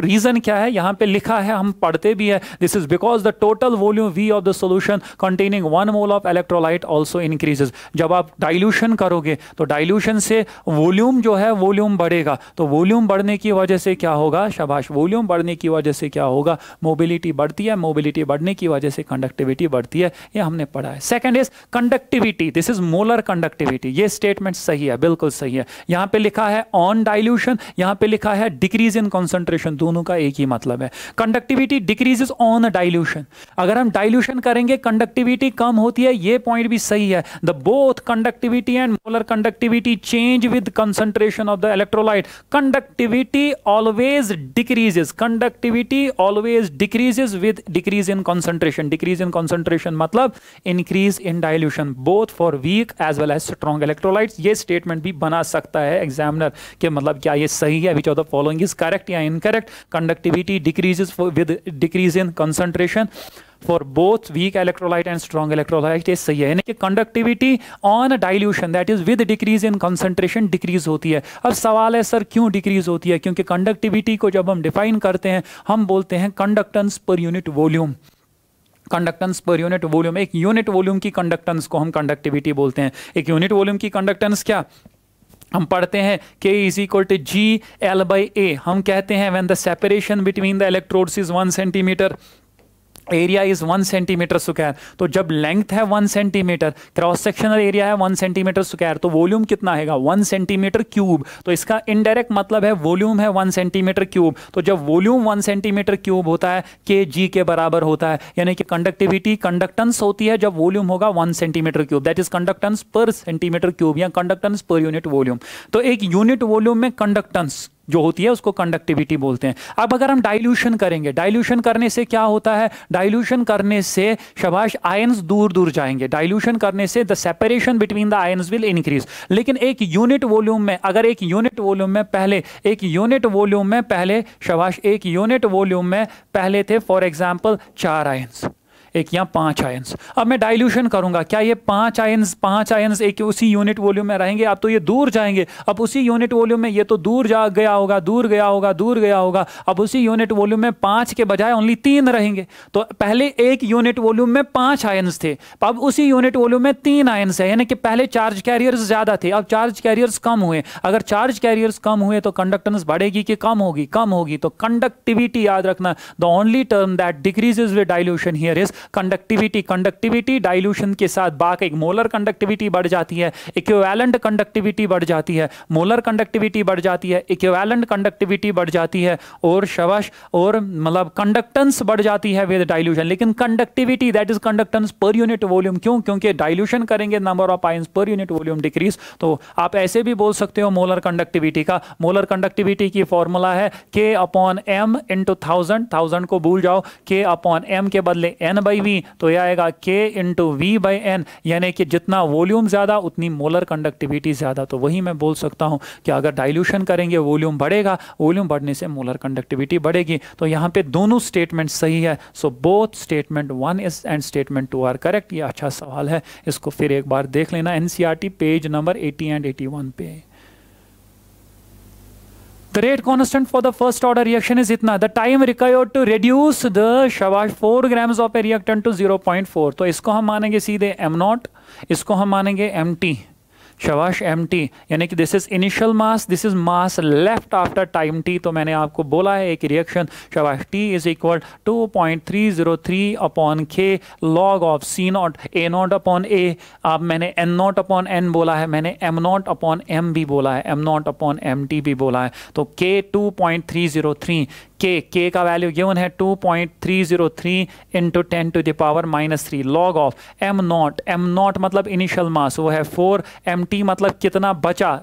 [SPEAKER 1] रीज़न क्या है यहां पर लिखा है हम पढ़ते भी है this is because the total volume V of the solution containing one mole of electrolyte also increases जब आप डाइल्यूशन करोगे तो डाइल्यूशन से वॉल्यूम जो है वॉल्यूम बढ़ेगा तो वॉल्यूम बढ़ने की वजह से क्या होगा शबाश वॉल्यूम बढ़ने की वजह से क्या होगा मोबिलिटी बढ़ती है मोबिलिटी बढ़ने की वजह से कंडक्टिविटी बढ़ती है ये हमने पढ़ा है second is conductivity this is molar conductivity ये स्टेटमेंट सही है बिल्कुल सही है यहाँ पे लिखा है ऑन डाइल्यूशन यहाँ पे लिखा है डिक्रीज इन कॉन्सेंट्रेशन दोनों का एक ही मतलब है conduct conductivity decreases on dilution अगर हम डाइल्यूशन करेंगे कंडक्टिविटी कम होती है ये पॉइंट भी सही है the both conductivity and molar conductivity change with concentration of the electrolyte conductivity always decreases conductivity always decreases with decrease in concentration decrease in concentration मतलब increase in dilution both for weak as well as strong electrolyte ये statement भी बना सकता है examiner के मतलब क्या ये सही है which of the following is correct या incorrect conductivity decreases with decrease in concentration for both weak electrolyte and strong electrolyte is सही है यानी कि conductivity on dilution that is with decrease in concentration decrease होती है अब सवाल है सर क्यों डिक्रीज होती है क्योंकि कंडक्टिविटी को जब हम डिफाइन करते हैं हम बोलते हैं conductance per unit volume conductance per unit volume एक यूनिट वॉल्यूम की कंडक्टेंस को हम कंडक्टिविटी बोलते हैं एक यूनिट वॉल्यूम की कंडक्टेंस क्या हम पढ़ते हैं K is equal to G L by A हम कहते हैं when the separation between the electrodes is one centimetre area is one centimetre square तो जब लेंथ है one centimetre cross sectional area है वन सेंटीमीटर स्क्वायर तो volume कितना है वन सेंटीमीटर क्यूब तो इसका इनडायरेक्ट मतलब है वॉल्यूम है वन सेंटीमीटर क्यूब तो जब वॉल्यूम वन सेंटीमीटर क्यूब होता है के जी के बराबर होता है यानी कि कंडक्टिविटी कंडक्टेंस होती है जब वॉल्यूम होगा one centimetre cube that is conductance per centimetre cube या कंडक्टेंस पर यूनिट वॉल्यूम तो एक यूनिट वॉल्यूम में कंडक्टेंस जो होती है उसको कंडक्टिविटी बोलते हैं अब अगर हम डाइल्यूशन करेंगे डाइल्यूशन करने से क्या होता है डाइल्यूशन करने से शबाश आयंस दूर दूर जाएंगे डाइल्यूशन करने से the separation between the ions will increase लेकिन एक यूनिट वॉल्यूम में अगर एक यूनिट वॉल्यूम में पहले एक यूनिट वॉल्यूम में पहले शबाश एक यूनिट वॉल्यूम में पहले थे फॉर एग्जाम्पल चार आयंस एक या पांच आयन्स अब मैं डाइल्यूशन करूंगा क्या ये पांच आयन्स पांच आयन्स एक उसी यूनिट वॉल्यूम में रहेंगे अब तो ये दूर जाएंगे अब उसी यूनिट वॉल्यूम में ये तो दूर जा गया होगा दूर गया होगा दूर गया होगा अब उसी यूनिट वॉल्यूम में पाँच के बजाय ओनली तीन रहेंगे तो पहले एक यूनिट वॉल्यूम में पांच आयन्स थे अब उसी यूनिट वॉल्यूम में तीन आयन्स है यानी कि पहले चार्ज कैरियर्स ज़्यादा थे अब चार्ज कैरियर्स कम हुए अगर चार्ज कैरियर्स कम हुए तो कंडक्टेंस बढ़ेगी कि कम होगी कम होगी तो कंडक्टिविटी याद रखना the only term that decrease with dilution here is conductivity conductivity dilution के साथ बाक एक मोलर कंडक्टिविटी बढ़ जाती है इक्वेलेंट कंडक्टिविटी बढ़ जाती है मोलर कंडक्टिविटी बढ़ जाती है इक्वेलेंट कंडक्टिविटी बढ़ जाती है और शवश और मतलब कंडक्टेंस बढ़ जाती है विद डाइल्यूशन लेकिन conductivity that is conductance per unit volume क्यों क्योंकि डाइल्यूशन करेंगे number of ions per unit volume decrease तो आप ऐसे भी बोल सकते हो मोलर कंडक्टिविटी का मोलर कंडक्टिविटी की फॉर्मूला है K upon M into thousand thousand को भूल जाओ के अपॉन एम के बदले एन बाई वी तो यह आएगा K into we by N यानी कि जितना वॉल्यूम ज़्यादा उतनी मोलर कंडक्टिविटी ज़्यादा तो वही मैं बोल सकता हूँ कि अगर डाइल्यूशन करेंगे वॉल्यूम बढ़ेगा वॉल्यूम बढ़ने से मोलर कंडक्टिविटी बढ़ेगी तो यहाँ पे दोनों स्टेटमेंट सही है so both statement one is and statement two are correct ये अच्छा सवाल है इसको फिर एक बार देख लेना in page number eighty and eighty पे The rate constant for the first order reaction is itna. The time required to reduce the shabash 4 grams of a reactant to 0.4. तो isko hum manenge seedhe M0, isko hum manenge MT. शवाश M T यानी कि this is initial mass this is mass left after time T तो मैंने आपको बोला है एक रिएक्शन शवाश T is equal to point three zero three upon के log of C naught A naught upon A अब मैंने एन नॉट अपॉन एन बोला है मैंने एम नॉट अपॉन एम भी बोला है M naught upon M T भी बोला है तो K two point three zero three K K का वैल्यू गिवन है 2.303 point three zero three into ten to the power minus three log of M naught M naught मतलब initial mass वो है four M T मतलब कितना बचा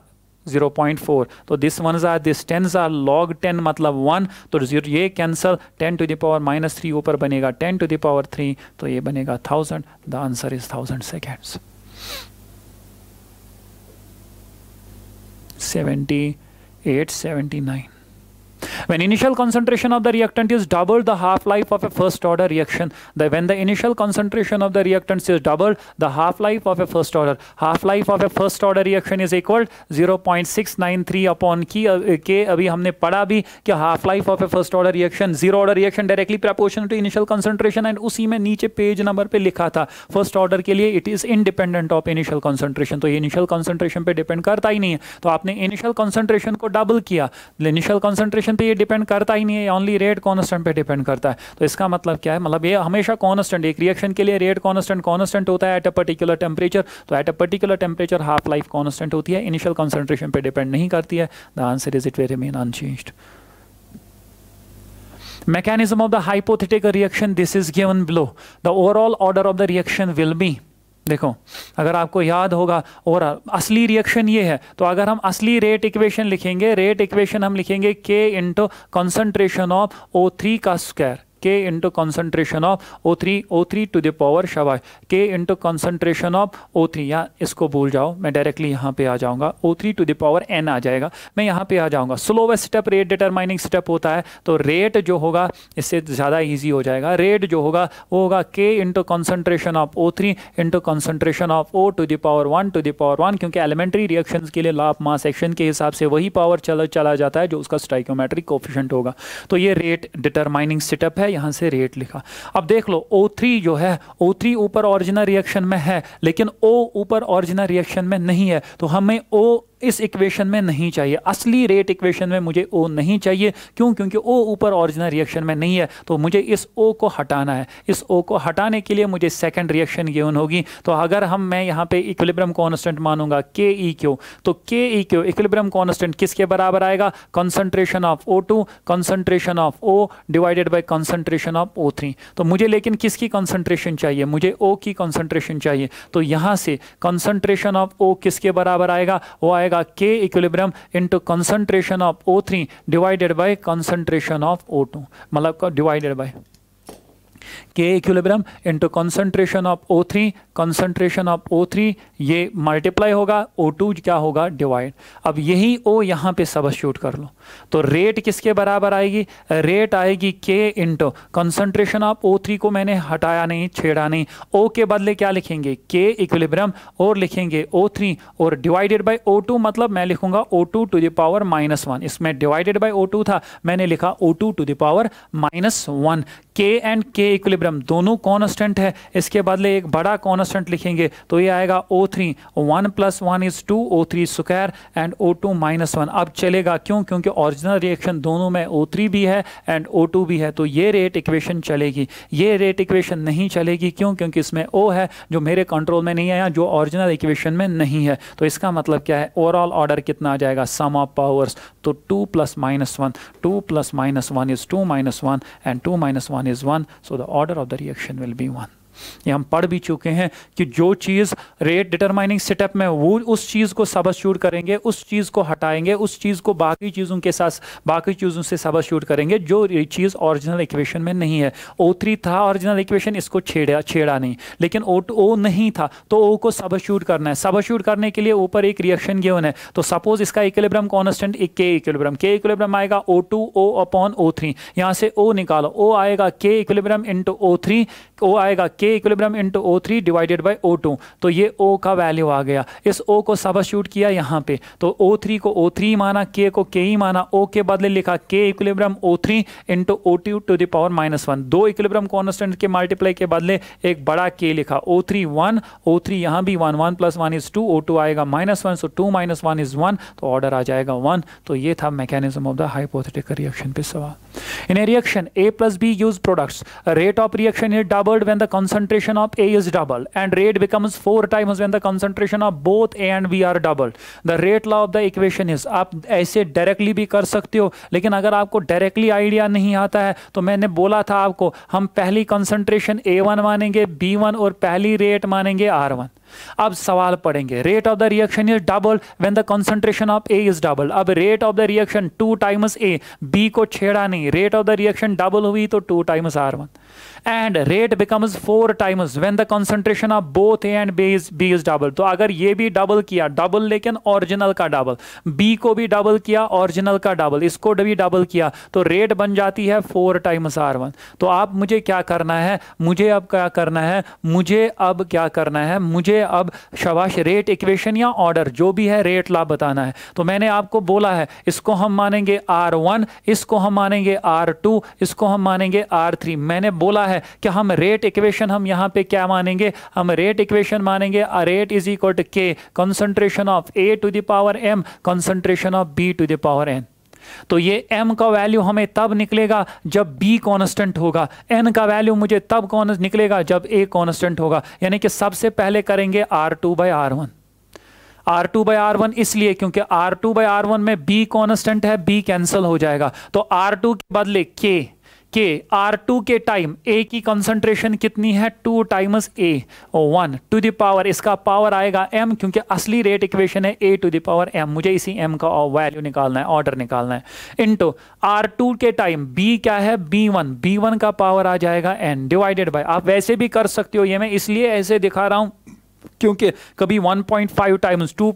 [SPEAKER 1] 0.4 तो this one or this ten or log ten मतलब one तो जीरो ये cancel ten to the power minus three ऊपर बनेगा टेन टू दावर थ्री तो ये बनेगा thousand the answer is thousand seconds seventy eight seventy nine When initial concentration of the reactant is double the half-life of a first order reaction, the, when the initial concentration of the reactants is double the half-life of a first order, half-life of a first order reaction is equal 0.693 upon K, K abhi humne padha bhi ki half life of a first order reaction zero order reaction directly proportional to initial concentration and usi mein niche page number pe likha tha first order ke liye it is independent of initial concentration to ये initial concentration पे depend करता ही नहीं है तो आपने initial concentration को double किया इनिशियल कंसंट्रेशन कोफिशियन पे ये डिपेंड करता ही नहीं है ओनली रेट कॉन्स्टेंट पे डिपेंड करता है तो इसका मतलब क्या है मतलब ये हमेशा कॉन्स्टेंट एक रिएक्शन के लिए रेट कॉन्स्टेंट कॉन्स्टेंट होता है एट अ पर्टिकुलर टेम्परेचर तो at a particular temperature half life constant होती है इनिशियल कॉन्सेंट्रेशन पर डिपेंड नहीं करती है the answer is it very main unchanged mechanism of the hypothetical reaction this is given below the overall order of the reaction will be देखो अगर आपको याद होगा और असली रिएक्शन ये है तो अगर हम असली रेट इक्वेशन लिखेंगे रेट इक्वेशन हम लिखेंगे K into concentration of O three का square k into concentration of O3 O3 to the power शवा k into concentration of O3 या इसको भूल जाओ मैं डायरेक्टली यहाँ पे आ जाऊँगा O3 to the power n आ जाएगा मैं यहाँ पे आ जाऊँगा slowest step rate determining step होता है तो रेट जो होगा इससे ज़्यादा ईजी हो जाएगा रेट जो होगा वो होगा k into concentration of O three into concentration of O to the power one to the power one क्योंकि एलिमेंट्री रिएक्शन के लिए लाभ मास एक्शन के हिसाब से वही पावर चला चला जाता है जो उसका स्ट्राइकोमेट्रिक कोफिशेंट होगा तो ये रेट डिटरमाइनिंग स्टेप है यहाँ से रेट लिखा अब देख लो O3 जो है O3 ऊपर ऑरिजिनल रिएक्शन में है लेकिन O ऊपर ऑरिजिनल रिएक्शन में नहीं है तो हमें O इस इक्वेशन में नहीं चाहिए असली रेट इक्वेशन में मुझे ओ नहीं चाहिए क्यों क्योंकि ओ ऊपर ऑरिजिनल रिएक्शन में नहीं है तो मुझे इस ओ को हटाना है इस ओ को हटाने के लिए मुझे सेकेंड रिएक्शन गिवन होगी तो अगर हम मैं यहाँ पे इक्विलिब्रम कॉन्स्टेंट मानूंगा के ई क्यू तो के ई क्यू इक्विलिब्रम कॉन्स्टेंट किसके बराबर आएगा concentration of O two concentration of O divided by concentration of O three तो मुझे लेकिन किसकी कॉन्सेंट्रेशन चाहिए मुझे ओ की कॉन्सेंट्रेशन चाहिए तो यहाँ से कंसनट्रेशन ऑफ ओ किसके बराबर आएगा वो आएगा जाएगा K equilibrium into concentration of O three divided by concentration of O two मतलब divided by K equilibrium into concentration of O three concentration of O three ये मल्टीप्लाई होगा ओ टू क्या होगा डिवाइड अब यही ओ यहाँ पे शूट कर लो तो रेट किसके बराबर आएगी रेट आएगी K into concentration of O three को मैंने हटाया नहीं छेड़ा नहीं ओ के बदले क्या लिखेंगे के इक्विलिब्रियम और लिखेंगे ओ थ्री और डिवाइडेड बाई ओ टू मतलब मैं लिखूंगा O two to the power minus one इसमें डिवाइडेड बाई ओ टू था मैंने लिखा O two to the power minus one K and K equilibrium equilibrium दोनों कॉन्स्टेंट है इसके बदले एक बड़ा कॉन्स्टेंट लिखेंगे तो ये आएगा O three one plus one is two O three square and O two minus one अब चलेगा क्यों क्योंकि ओरिजिनल रिएक्शन दोनों में ओ थ्री भी है एंड ओ टू भी है तो ये रेट इक्वेशन चलेगी ये रेट इक्वेशन नहीं चलेगी क्यों क्योंकि इसमें ओ है जो मेरे कंट्रोल में नहीं आया जो ओरिजिनल इक्वेशन में नहीं है तो इसका मतलब क्या है ओवरऑल ऑर्डर कितना आ जाएगा सम ऑफ पावर्स तो two plus minus one two plus minus one is two minus one and two minus one is one so the order order of the reaction will be 1. ये हम पढ़ भी चुके हैं कि जो चीज़ रेट डिटरमाइनिंग सेटअप में वो उस चीज़ को सबस्ट्यूट करेंगे उस चीज़ को हटाएंगे उस चीज़ को बाकी चीज़ों के साथ बाकी चीज़ों से सबस्ट्यूट करेंगे जो चीज़ ऑरिजिनल इक्वेशन में नहीं है ओ थ्री था ऑरिजिनल इक्वेशन इसको छेड़ा छेड़ा नहीं लेकिन ओ ओ नहीं था तो ओ को सबस्ट्यूट करना है सबस्ट्यूट करने के लिए ऊपर एक रिएक्शन गिवन है तो सपोज इसका इक्विलिब्रियम कांस्टेंट एक के इक्विलिब्रियम के इक्विलिब्रियम आएगा O two O upon O three यहाँ से ओ निकालो ओ आएगा K equilibrium into O three O आएगा K equilibrium into O three divided by O two तो ये ओ का वैल्यू आ गया इस ओ को सबस्टिट्यूट किया यहाँ पे तो ओ थ्री को ओ थ्री माना के को के ही माना ओ के बदले लिखा K equilibrium O three into O two to the power minus one दो इक्विलिब्रियम कॉन्स्टेंट के मल्टीप्लाई के बदले एक बड़ा के लिखा O three one O three यहाँ भी one one plus one is two O two आएगा minus one so two minus one is one तो ऑर्डर आ जाएगा वन तो ये था mechanism of the hypothetical reaction पे सवाल in a reaction A plus B use products rate of reaction is doubled when the concentration of A is double and rate becomes four times when the concentration of both A and B are double. The rate law of the equation is आप ऐसे directly भी कर सकते हो लेकिन अगर आपको directly idea नहीं आता है तो मैंने बोला था आपको हम पहली कंसंट्रेशन ए वन मानेंगे बी वन और पहली रेट मानेंगे आर वन अब सवाल पढ़ेंगे rate of the reaction is double when the concentration of A is double अब rate of the reaction two times A B को छेड़ा नहीं rate of the reaction double हुई तो two times R one and rate becomes four times when the concentration of both A and B is B is double तो अगर ये भी double किया डबल लेकिन ओरिजिनल का डबल बी को भी डबल किया ओरिजिनल का डबल इसको भी डबल किया तो रेट बन जाती है फोर टाइम्स आर वन तो आप मुझे क्या करना है मुझे अब क्या करना है मुझे अब क्या करना है मुझे अब शबाश रेट इक्वेशन या ऑर्डर जो भी है रेट ला बताना है तो मैंने आपको बोला है इसको हम मानेंगे आर वन इसको हम मानेंगे आर टू इसको हम मानेंगे आर थ्री मैंने बोला है है कि हम रेट इक्वेशन हम यहाँ पे क्या मानेंगे हम रेट इक्वेशन मानेंगे uh rate is equal to K concentration of A to the power M concentration of B to the power N तो ये m का वैल्यू हमें तब निकलेगा जब b कॉन्स्टेंट होगा n का वैल्यू मुझे तब कौन निकलेगा जब a कॉन्स्टेंट होगा यानी कि सबसे पहले करेंगे r2 two by R one R two by R one इसलिए क्योंकि R two by R one में b कॉन्स्टेंट है b कैंसिल हो जाएगा तो r2 के बदले k आर R2 के टाइम A की कंसंट्रेशन कितनी है two times A one to the power इसका पावर आएगा m क्योंकि असली रेट इक्वेशन है A to the power m मुझे इसी m का वैल्यू निकालना है ऑर्डर निकालना है इनटू टू के टाइम B क्या है B1 B1 का पावर आ जाएगा n डिवाइडेड बाय आप वैसे भी कर सकते हो ये मैं इसलिए ऐसे दिखा रहा हूँ क्योंकि कभी 1.5 पॉइंट टाइम्स टू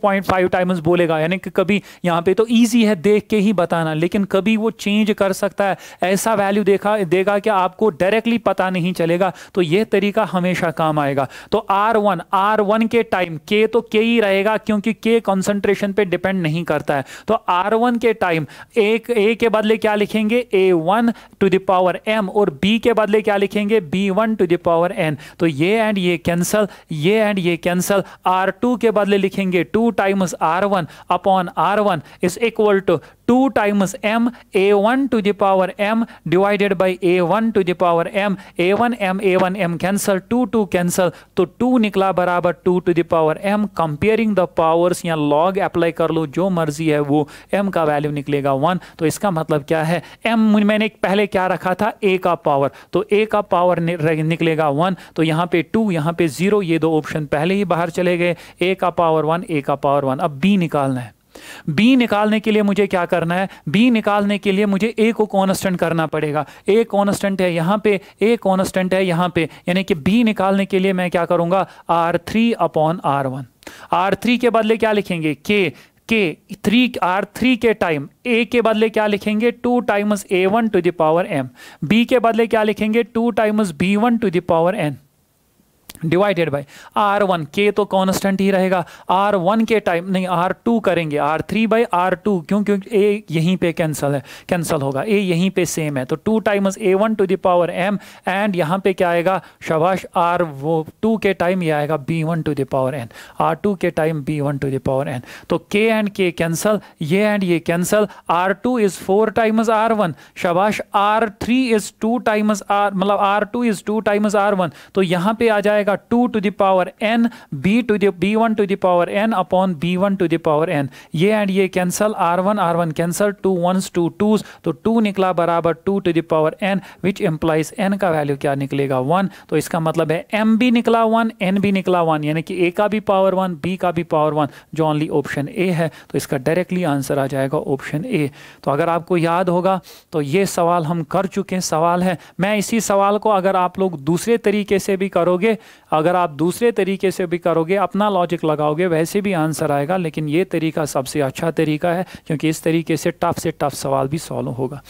[SPEAKER 1] टाइम्स बोलेगा यानी कि कभी यहाँ पे तो ईजी है देख के ही बताना लेकिन कभी वो चेंज कर सकता है ऐसा वैल्यू देखा देगा कि आपको डायरेक्टली पता नहीं चलेगा तो यह तरीका हमेशा काम आएगा तो आर वन आर वन के टाइम के तो के ही रहेगा क्योंकि के कॉन्सेंट्रेशन पे डिपेंड नहीं करता है तो आर वन के टाइम एक ए के बदले क्या लिखेंगे A one to the power M और बी के बदले क्या लिखेंगे B one to the power N तो ये एंड ये कैंसल ये एंड ये कैंसल आर टू के बदले लिखेंगे two times R one upon R one is equal to two times M A one to the power M divided by A one to the power M A one M A one M cancel two two cancel तो two निकला बराबर two to the power M comparing the powers या log apply कर लो जो मर्जी है वो एम का वैल्यू निकलेगा वन तो इसका मतलब क्या है एम मैंने पहले क्या रखा था ए का पावर तो ए का पावर निकलेगा वन तो यहाँ पे टू यहाँ पे जीरो ये दो ऑप्शन पहले पहले ही बाहर चले गए ए का पावर वन ए का पावर वन अब बी निकालना है बी निकालने के लिए मुझे क्या करना है बी निकालने के लिए मुझे ए को कॉन्स्टेंट करना पड़ेगा ए कॉन्स्टेंट है यहां पे ए कॉन्स्टेंट है यहां पे यानी कि बी निकालने के लिए मैं क्या करूंगा R three upon R one R three के बदले क्या लिखेंगे के के थ्री आर थ्री के टाइम ए के बदले क्या लिखेंगे two times A one to the power M B के बदले क्या लिखेंगे two times B one to the power N divided by R one के तो कॉन्स्टेंट ही रहेगा आर वन के टाइम नहीं आर टू करेंगे R three by R two क्यों क्योंकि ए यहीं पे कैंसल है कैंसल होगा ए यहीं पे सेम है तो two times A one to the power M and यहाँ पे क्या आएगा शबाश आर वो टू के टाइम ये आएगा B one to the power N R two के time B one to the power N तो के एंड के कैंसल ये एंड ये cancel R two is four times R one शबाश R three is two times R मतलब R two is two times R one तो यहाँ पे आ जाएगा जाएगा two to the power N B to the one to the power N upon B one to the power N ये and ये cancel R one R one cancel two one two two तो two निकला बराबर two to the power N which implies N का value क्या निकलेगा one तो इसका मतलब है एम भी निकला वन एन भी निकला वन यानी कि ए का भी पावर वन बी का भी पावर वन जो ऑनली ऑप्शन ए है तो इसका डायरेक्टली आंसर आ जाएगा ऑप्शन ए तो अगर आपको याद होगा तो ये सवाल हम कर चुके हैं सवाल है मैं इसी सवाल को अगर आप लोग दूसरे तरीके से भी करोगे अगर आप दूसरे तरीके से भी करोगे अपना लॉजिक लगाओगे वैसे भी आंसर आएगा लेकिन ये तरीका सबसे अच्छा तरीका है क्योंकि इस तरीके से टफ से टफ सवाल भी सॉल्व होगा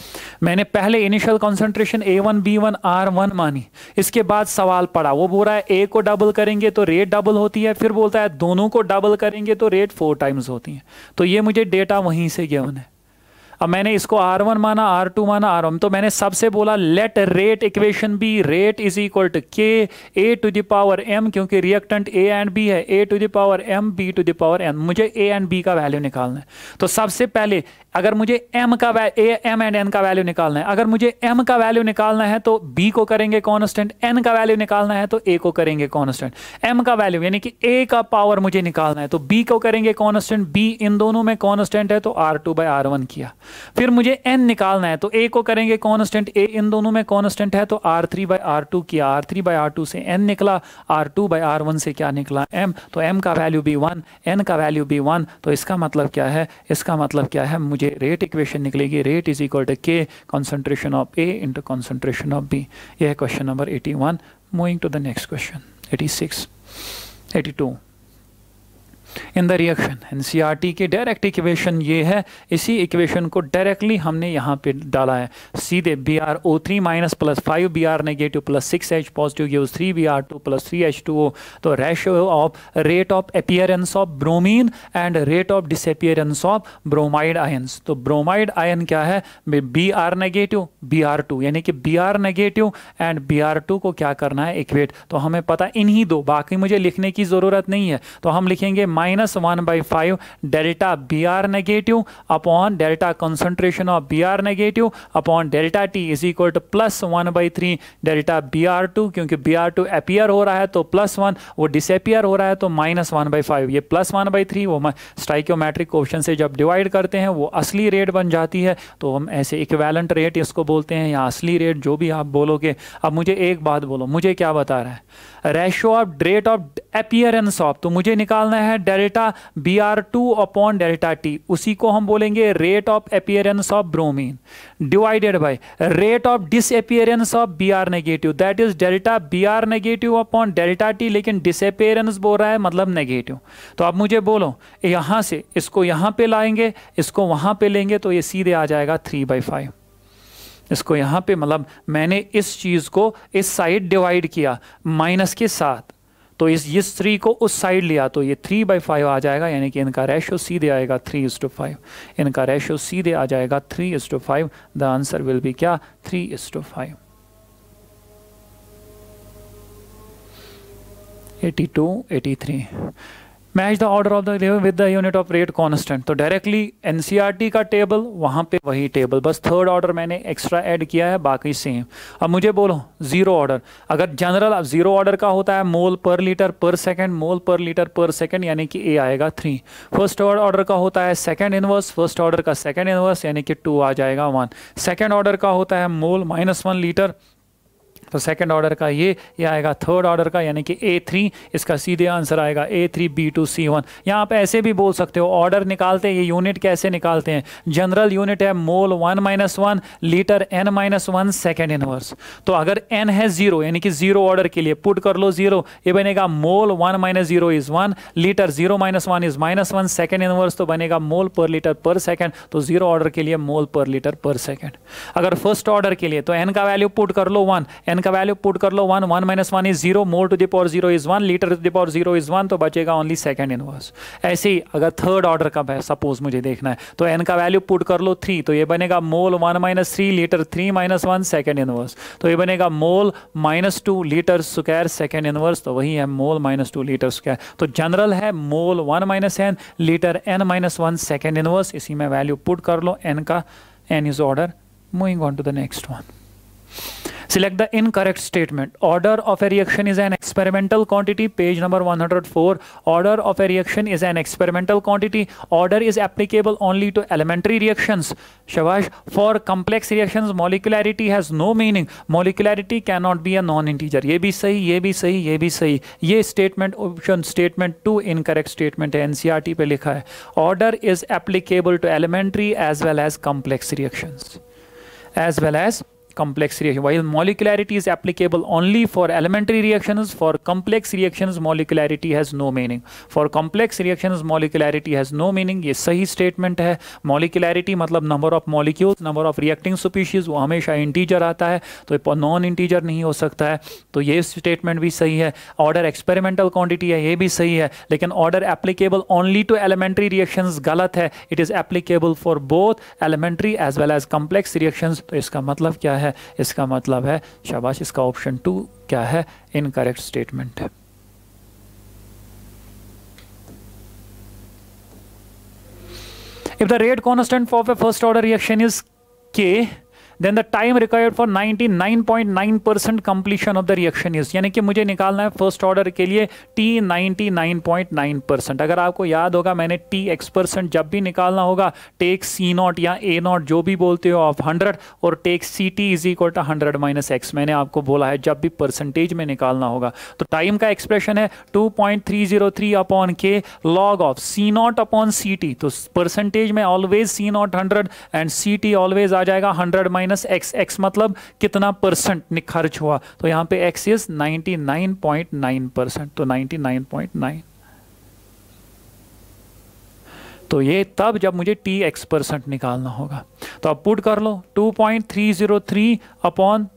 [SPEAKER 1] मैंने पहले initial concentration A one B one R one मानी इसके बाद सवाल पड़ा वो बोल रहा है ए को डबल करेंगे तो रेट डबल होती है फिर बोलता है दोनों को डबल करेंगे तो रेट फोर टाइम्स होती है तो ये मुझे डेटा वहीं से गेवन है अब मैंने इसको आर वन माना आर टू माना आर वन तो मैंने सबसे बोला let rate equation B rate is equal to K A to the power M क्योंकि रिएक्टेंट ए एंड बी है A to the power M B to the power M मुझे A and B का value निकालना है तो सबसे पहले अगर मुझे एम का ए एम एंड एन का वैल्यू निकालना है अगर मुझे एम का वैल्यू निकालना है तो बी को करेंगे कॉन्स्टेंट एन का वैल्यू निकालना है तो ए को करेंगे कॉन्स्टेंट एम का वैल्यू यानी कि ए का पावर मुझे निकालना है तो बी को करेंगे कॉन्स्टेंट बी इन दोनों में कॉन्स्टेंट है तो R two by R one किया फिर मुझे एन निकालना है तो ए को करेंगे कॉन्स्टेंट ए इन दोनों में कॉन्स्टेंट है तो R three by R two किया R three by R two से एन निकला R two by R one से क्या निकला एम तो एम का वैल्यू भी वन एन का वैल्यू भी वन तो इसका मतलब क्या है इसका मतलब क्या है मुझे रेट इक्वेशन निकलेगी rate is equal to K concentration of A into concentration of B यह question number eighty one moving to the next question eighty six eighty two in the reaction N के direct equation ये है इसी equation को directly हमने यहाँ पे डाला है सीधे B R O three minus plus five B R negative plus six H positive gives three B R two plus three H two O तो ratio of rate of appearance of bromine and rate of disappearance of bromide ions तो bromide ion क्या है B R negative B R two यानी कि B R negative and B R two को क्या करना है इक्वेट तो हमें पता इन्हीं दो बाकी मुझे लिखने की ज़रूरत नहीं है तो हम लिखेंगे minus minus one by five delta B R negative upon delta concentration of B R negative upon delta T is equal to plus one by three delta B R two क्योंकि बी आर टू अपियर हो रहा है तो plus one वो disappear हो रहा है तो माइनस वन बाई फाइव ये प्लस वन बाई थ्री वो स्ट्राइक्योमेट्रिक क्वेश्चन से जब डिवाइड करते हैं वो असली रेट बन जाती है तो हम ऐसे इक्वेलेंट रेट इसको बोलते हैं या असली रेट जो भी आप बोलोगे अब मुझे एक बात बोलो मुझे क्या बता रहा है ratio of rate of appearance of तो मुझे निकालना है delta B R two upon delta T उसी को हम बोलेंगे rate of appearance of bromine divided by rate of disappearance of B R negative that is delta B R negative upon delta T लेकिन disappearance बोल रहा है मतलब negative तो आप मुझे बोलो यहां से इसको यहां पे लाएंगे इसको वहां पे लेंगे तो ये सीधे आ जाएगा थ्री बाई फाइव इसको यहाँ पे मतलब मैंने इस चीज़ को इस साइड डिवाइड किया माइनस के साथ तो इस इस थ्री को उस साइड लिया तो ये थ्री बाई फाइव आ जाएगा यानी कि इनका रेशो सीधे आएगा थ्री इज टू फाइव इनका रेशो सीधे आ जाएगा three is to five the answer will be क्या three is to five eighty two eighty three match the order of the level with the unit of rate constant तो directly N e का table वहाँ पे वही table बस third order मैंने extra add किया है बाकी सेम अब मुझे बोलो जीरो ऑर्डर अगर जनरल अब जीरो ऑर्डर का होता है मोल पर लीटर पर सेकेंड मोल पर लीटर पर सेकेंड यानी कि ए आएगा थ्री फर्स्ट ऑर्डर का होता है सेकेंड इनवर्स फर्स्ट ऑर्डर का सेकेंड इनवर्स यानी कि टू आ जाएगा वन सेकेंड ऑर्डर का होता है मोल माइनस वन लीटर तो सेकंड ऑर्डर का ये ये आएगा थर्ड ऑर्डर का यानी कि ए थ्री इसका सीधे आंसर आएगा A three B two C one यहाँ आप ऐसे भी बोल सकते हो ऑर्डर निकालते हैं ये यूनिट कैसे निकालते हैं जनरल यूनिट है mole one minus one litre N minus one second inverse तो अगर एन है जीरो यानी कि जीरो ऑर्डर के लिए पुट कर लो जीरो ये बनेगा mole one minus zero is one litre zero minus one is minus one second inverse तो बनेगा मोल पर लीटर पर सेकेंड तो जीरो ऑर्डर के लिए मोल पर लीटर पर सेकेंड अगर फर्स्ट ऑर्डर के लिए तो एन का वैल्यू पुट कर लो वन एन एन का वैल्यू पुट कर लो one one minus one is zero mole to the power zero is one litre to the power zero is one तो बचेगा ओनली सेकेंड इनवर्स ऐसे ही अगर थर्ड ऑर्डर का है सपोज मुझे देखना है तो एन का वैल्यू पुट कर लो थ्री तो ये बनेगा mole one minus three litre three minus one second inverse तो ये बनेगा mole minus two litre square second inverse तो वही है mole minus two litre square तो जनरल है mole one minus N litre N minus one second inverse इसी में वैल्यू पुट कर लो एन का N is order moving on to the next one Select the incorrect statement. Order of a reaction is an experimental quantity. Page number 104. Order of a reaction is an experimental quantity. Order is applicable only to elementary reactions. Shabash. For complex reactions, molecularity has no meaning. Molecularity cannot be a non-integer. ये भी सही, ये भी सही, ये भी सही. ये statement option statement two incorrect statement है. NCRT पे लिखा है. Order is applicable to elementary as well as complex reactions. As well as complex reaction. While molecularity is applicable only for elementary reactions, for complex reactions molecularity has no meaning. For complex reactions molecularity has no meaning. ye sahi statement hai molecularity matlab number of molecules, number of reacting species wo hamesha integer aata hai to ye non integer nahi ho sakta hai to ye statement bhi sahi hai order experimental quantity hai ye bhi sahi hai lekin order applicable only to elementary reactions galat hai it is applicable for both elementary as well as complex reactions to iska matlab kya hai है इसका मतलब है शाबाश इसका option two क्या है incorrect statement है if the rate constant for first order reaction is K then the time required for 99.9 percent completion of the reaction is यानी कि मुझे निकालना है फर्स्ट ऑर्डर के लिए टी 99.9 परसेंट अगर आपको याद होगा मैंने टी एक्स परसेंट जब भी निकालना होगा टेक सी नॉट या ए नॉट जो भी बोलते हो ऑफ हंड्रेड और take C T is equal to hundred minus X मैंने आपको बोला है जब भी परसेंटेज में निकालना होगा तो टाइम का एक्सप्रेशन है two point three zero three upon के log of C not upon C T तो परसेंटेज में always C naught hundred and C T always आ जाएगा hundred minus minus X X मतलब कितना परसेंट खर्च हुआ तो यहां पे एक्स इज 99.9 परसेंट तो 99.9 तो ये तब जब मुझे टी एक्स परसेंट निकालना होगा तो अब पुट कर लो 2.303 अपॉन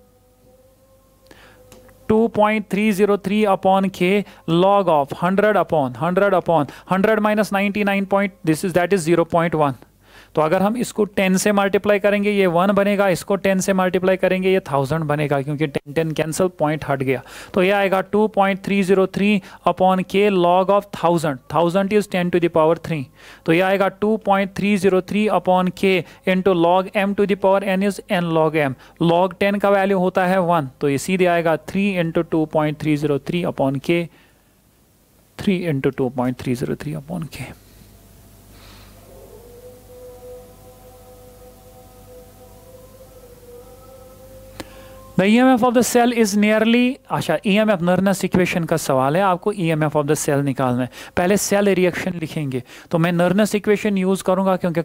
[SPEAKER 1] 2.303 अपॉन के log of 100 upon 100 upon 100 minus nine point this is that is 0.1 तो अगर हम इसको टेन से मल्टीप्लाई करेंगे ये वन बनेगा इसको टेन से मल्टीप्लाई करेंगे ये थाउजेंड बनेगा क्योंकि टेन टेन कैंसिल पॉइंट हट गया तो ये आएगा two point three zero three upon के log of thousand thousand is ten to the power three तो ये आएगा two point three zero three upon K into log M to the power N is N log M log ten का value होता है one तो ये सीधे आएगा three into two point three zero three upon K three into two point three zero three upon K the E M F of the cell is nearly अच्छा E M F Nernst equation का सवाल है आपको E M F of the cell निकालना है पहले cell reaction लिखेंगे तो मैं नर्नस इक्वेशन यूज़ करूंगा क्योंकि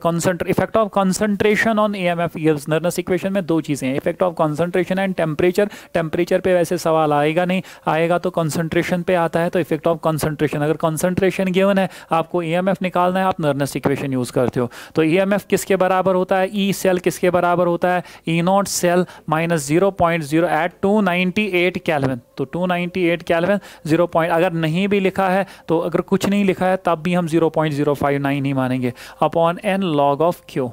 [SPEAKER 1] effect of concentration on E M F Nernst equation में दो चीज़ें हैं effect of concentration and temperature temperature पर वैसे सवाल आएगा नहीं आएगा तो कॉन्सेंट्रेशन पे आता है तो इफेक्ट ऑफ कॉन्सेंट्रेशन अगर कॉन्सेंट्रेशन गिवन है आपको ई एम एफ निकालना है आप नर्नस इक्वेशन यूज़ करते हो तो ई एम एफ किसके बराबर होता है ई e सेल किसके बराबर होता है E naught cell minus zero point zero eight two ninety eight kelvin तो two ninety eight kelvin zero point अगर नहीं भी लिखा है तो अगर कुछ नहीं लिखा है तब भी हम zero point zero five nine ही मानेंगे upon N log of Q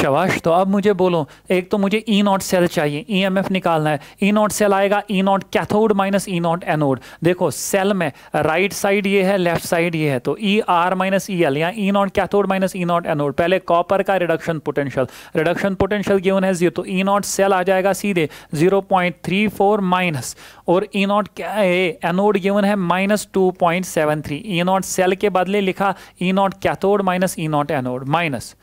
[SPEAKER 1] शबाश तो अब मुझे बोलो एक तो मुझे ई नॉट सेल चाहिए ई एम एफ निकालना है ई नॉट सेल आएगा E naught cathode minus E naught anode देखो सेल में राइट साइड ये है लेफ्ट साइड ये है तो E R minus E L या E naught cathode minus E naught anode पहले कॉपर का reduction potential reduction potential given है जीरो तो ई नॉट सेल आ जाएगा सीधे zero point three four minus और ई नॉट क्या है एनोड गिवन है minus two point seven three E naught cell के बदले लिखा E naught cathode minus E naught anode minus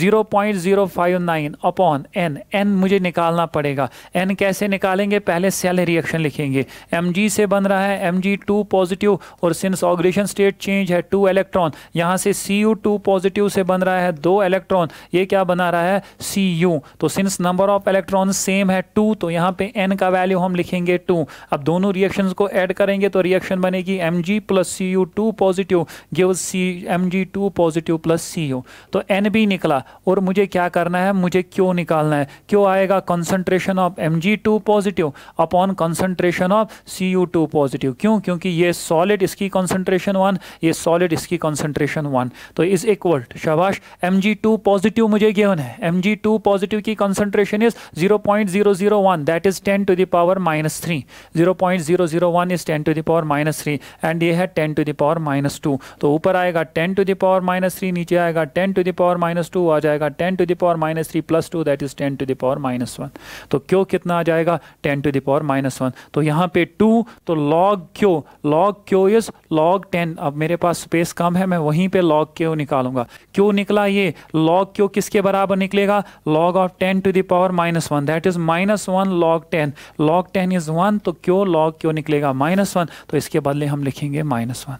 [SPEAKER 1] zero point point zero five nine upon N N मुझे निकालना पड़ेगा एन कैसे निकालेंगे पहले सेल रिएक्शन लिखेंगे एम जी से बन रहा है एम जी टू पॉजिटिव और सिंस ऑग्रेशन स्टेट चेंज है टू इलेक्ट्रॉन यहाँ से सी यू टू पॉजिटिव से बन रहा है दो इलेक्ट्रॉन ये क्या बना रहा है सी यू तो since number of electron same है टू तो यहाँ पे एन का वैल्यू हम लिखेंगे टू अब दोनों रिएक्शन को एड करेंगे तो रिएक्शन बनेगी M G plus C U two positive give C M G two positive plus C U तो एन भी निकला और मुझे मुझे क्या करना है मुझे क्यों निकालना है क्यों आएगा concentration of M G two positive upon concentration of C U two positive क्यों क्योंकि ये सॉलिड इसकी कंसंट्रेशन वन ये सॉलिड इसकी कंसंट्रेशन वन तो इज इक्वल शाबाश एम जी टू पॉजिटिव मुझे गेवन है एम जी टू पॉजिटिव की concentration is zero point zero zero one that is ten to the power minus three zero point zero zero one is ten to the power minus three and ये है ten to the power minus two तो ऊपर आएगा ten to the power minus three नीचे आएगा ten to the power minus two आ जाएगा ten ten to the power minus three plus two that is ten to the power minus one तो क्यों कितना आ जाएगा ten to the power minus one तो यहाँ पे टू तो लॉग क्यों लॉग क्यों इज़ लॉग टेन अब मेरे पास स्पेस कम है मैं वहीं पर लॉग क्यों निकालूंगा क्यों निकला ये लॉग क्यों किसके बराबर निकलेगा log of ten to the power minus one that is minus one log ten log ten is one तो क्यों लॉग क्यों निकलेगा माइनस वन तो इसके बदले हम लिखेंगे माइनस वन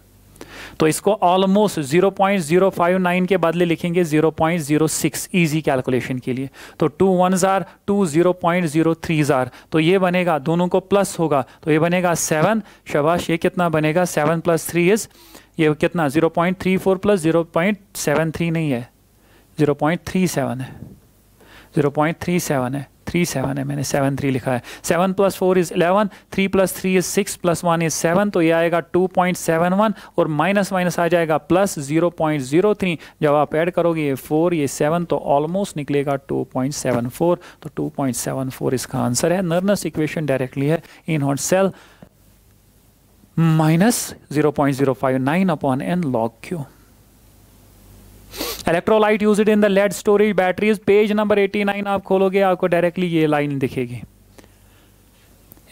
[SPEAKER 1] तो इसको almost zero zero point five nine के बदले लिखेंगे zero zero point six easy calculation के लिए तो टू वन ज़ार two zero point zero three ज़ार तो ये बनेगा दोनों को प्लस होगा तो ये बनेगा सेवन शबाश ये कितना बनेगा सेवन प्लस थ्री इज़ ये कितना zero point three four plus zero point seven three नहीं है ज़ीरो पॉइंट थ्री सेवन है ज़ीरो पॉइंट थ्री सेवन है थ्री सेवन है मैंने सेवन थ्री लिखा है seven plus four is eleven three plus three is six plus one is seven तो ये आएगा टू पॉइंट सेवन वन और माइनस माइनस आ जाएगा plus zero point zero three जब आप ऐड करोगे ये फोर ये सेवन तो ऑलमोस्ट निकलेगा टू पॉइंट सेवन फोर तो टू पॉइंट सेवन फोर इसका आंसर है नर्नस इक्वेशन डायरेक्टली है in hot cell minus zero point zero five nine upon N log Q electrolyte use in the lead storage batteries page number 89 आप खोलोगे आपको directly ये line दिखेगी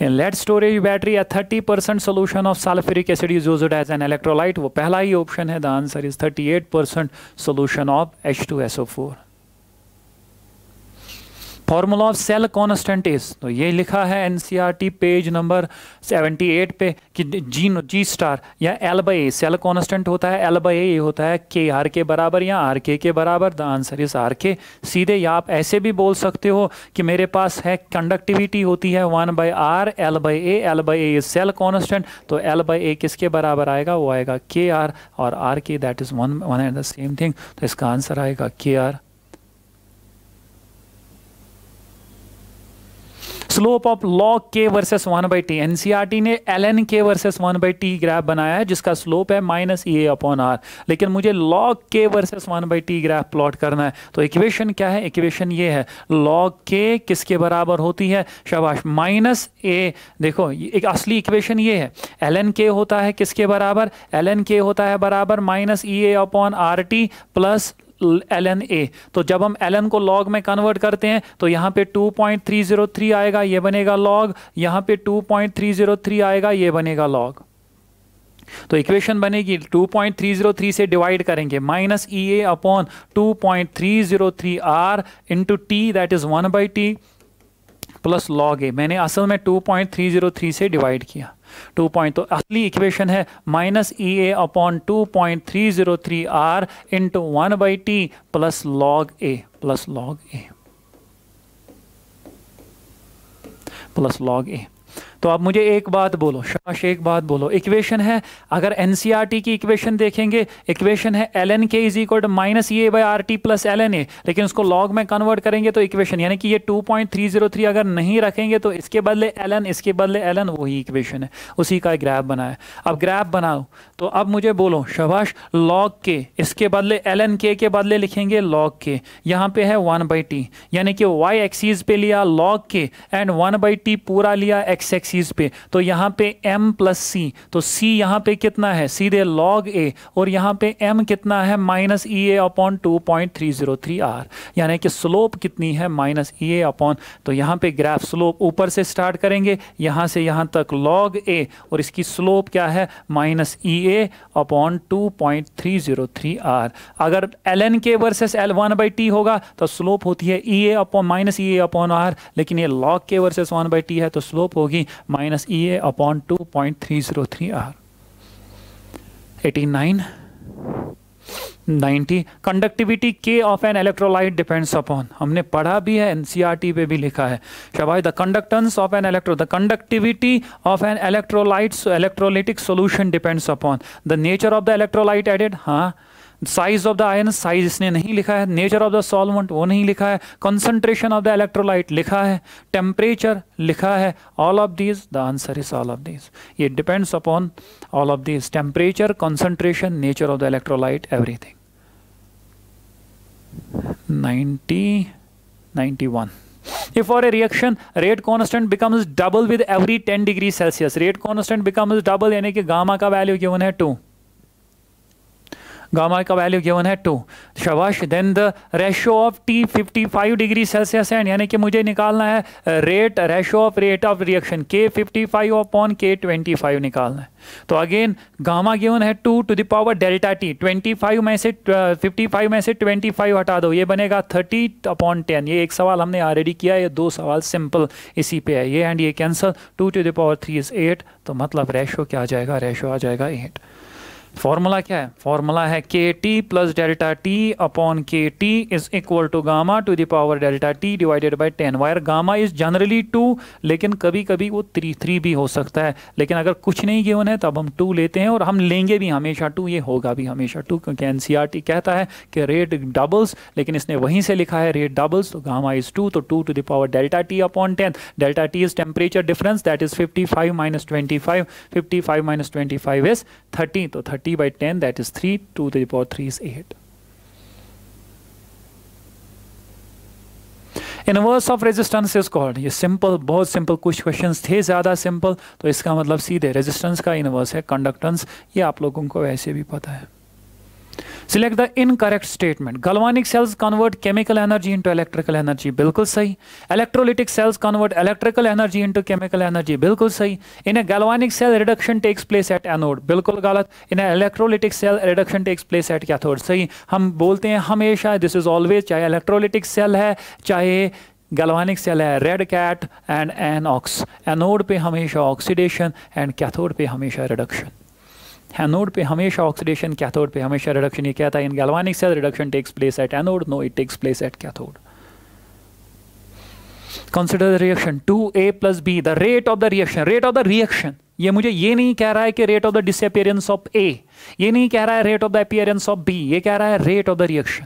[SPEAKER 1] in lead storage battery thirty percent solution of sulphuric acid is use as an electrolyte वो पहला ही option है the answer is thirty eight percent solution of H two S O four formula of cell constant is तो ये लिखा है NCERT e page number 78 पे कि जी जी स्टार या L by A cell constant होता है एल बाई ए होता है के आर के बराबर या आर के के बराबर द आंसर इज आर के सीधे या आप ऐसे भी बोल सकते हो कि मेरे पास है कंडक्टिविटी होती है one by R L by A L by A is cell constant तो एल बाई ए किसके बराबर आएगा वो आएगा के आर और आर के that is one one and the same thing तो इसका आंसर आएगा के R slope of log k versus one by T NCERT ने L N k versus one by T graph बनाया है जिसका स्लोप है माइनस ए अपॉन आर लेकिन मुझे log k versus one by T graph plot करना है तो इक्वेशन क्या है इक्वेशन ये है लॉग के किसके बराबर होती है शाबाश माइनस ए देखो एक असली इक्वेशन ये है एल एन के होता है किसके बराबर एल एन के होता है बराबर minus E A upon R T plus L N A तो जब हम एल एन को लॉग में कन्वर्ट करते हैं तो यहाँ पे 2.303 आएगा ये बनेगा लॉग यहाँ पे 2.303 आएगा ये बनेगा लॉग तो इक्वेशन बनेगी 2.303 से डिवाइड करेंगे minus E A upon two point three zero three R into T that is one by T plus log A मैंने असल में 2.303 से डिवाइड किया टू पॉइंट तो असली इक्वेशन है minus E A upon two point three zero three R into one by T plus log A plus log A plus log A तो आप मुझे एक बात बोलो शाश एक बात बोलो इक्वेशन है अगर एन e की इक्वेशन देखेंगे इक्वेशन है L N k is equal to minus A by R T plus L N A लेकिन उसको लॉग में कन्वर्ट करेंगे तो इक्वेशन यानी कि ये 2.303 अगर नहीं रखेंगे तो इसके बदले एल एन इसके बदले एल एन वही इक्वेशन है उसी का ग्राफ बना है अब ग्राफ बनाओ तो अब मुझे बोलो शबाश लॉग के इसके बदले एल एन के के बदले लिखेंगे लॉग के यहाँ पे है वन बाई टी यानी कि वाई एक्सीज पे लिया लॉग के एंड वन बाई टी पूरा लिया एक्स एक्स एक्सीज पे तो यहाँ पे m प्लस सी तो c यहाँ पे कितना है सीधे log a और यहाँ पे m कितना है minus E A upon two point three zero three R यानी कि स्लोप कितनी है माइनस ई ए अपॉन तो यहाँ पे ग्राफ स्लोप ऊपर से स्टार्ट करेंगे यहाँ से यहाँ तक log a और इसकी स्लोप क्या है minus E A upon two point three zero three R अगर L N k versus L one by T होगा तो स्लोप होती है E A upon minus E A upon R लेकिन ये log k versus one by T है तो slope होगी minus EA upon 2.303 R. 89. 90 conductivity के of an electrolyte depends upon हमने पढ़ा भी है एनसीईआरटी e पे भी लिखा है शबाज the conductance of an electro the conductivity of an electrolyte electrolytic solution depends upon the nature of the electrolyte added हाँ size of the ion size इसने नहीं लिखा है नेचर ऑफ द सॉल्वेंट वो नहीं लिखा है कंसंट्रेशन ऑफ द इलेक्ट्रोलाइट लिखा है टेम्परेचर लिखा है all of these the answer is all of these ये depends upon all of these temperature concentration nature of the electrolyte everything ninety ninety one if for a reaction rate constant becomes double with every 10 degree celsius rate constant becomes double यानी कि gamma का value क्यों है two gamma का value given है two शबाश then the ratio of T 55 degree Celsius and यानी कि मुझे निकालना है rate ratio of rate of reaction k 55 upon k five निकालना है तो अगेन गामा गिवन है two to the power delta T 25 में से 55 uh, में से 25 हटा दो ये बनेगा 30 अपॉन टेन ये एक सवाल हमने ऑलरेडी किया ये दो सवाल सिंपल इसी पे है ये एंड ये cancel two to the power three is eight तो मतलब रेशो क्या आ जाएगा रेशो आ जाएगा एट फॉर्मूला क्या है फॉर्मूला है k T plus delta T upon के T is equal to gamma to power delta T divided by ten where gamma is generally two लेकिन कभी कभी वो थ्री थ्री भी हो सकता है लेकिन अगर कुछ नहीं गिवन है तब हम टू लेते हैं और हम लेंगे भी हमेशा टू ये होगा भी हमेशा टू क्योंकि एन e कहता है कि रेट डबल्स लेकिन इसने वहीं से लिखा है रेट डबल्स तो गामा इज टू तो two to the power delta T upon ten delta T is temperature difference that is fifty five minus twenty five fifty five minus twenty five is thirty तो thirty t by 10 that is 3 2 to the power 3 is 8 inverse of resistance is called ये simple बहुत simple कुछ question थे ज़्यादा simple तो इसका मतलब सीधे रेजिस्टेंस का इनवर्स है कंडक्टेंस ये आप लोगों को वैसे भी पता है select the incorrect statement galvanic cells convert chemical energy into electrical energy बिल्कुल सही electrolytic cells convert electrical energy into chemical energy बिल्कुल सही in a galvanic cell reduction takes place at anode बिल्कुल गलत in electrolytic cell reduction takes place at cathode सही हम बोलते हैं हमेशा दिस इज ऑलवेज चाहे इलेक्ट्रोलिटिक सेल है चाहे गलवानिक सेल है red cat and an ox anode पे हमेशा ऑक्सीडेशन एंड कैथोड पे हमेशा रिडक्शन एनोड पे हमेशा ऑक्सीडेशन कैथोड पे हमेशा रिडक्शन ये कहता है in galvanic cell reduction takes place at anode no it takes place at cathode consider the reaction two A plus B the rate of the reaction rate of the reaction ये मुझे ये नहीं कह रहा है कि rate of the disappearance of A ये नहीं कह रहा है rate of the appearance of B ये कह रहा है रेट ऑफ द रिएक्शन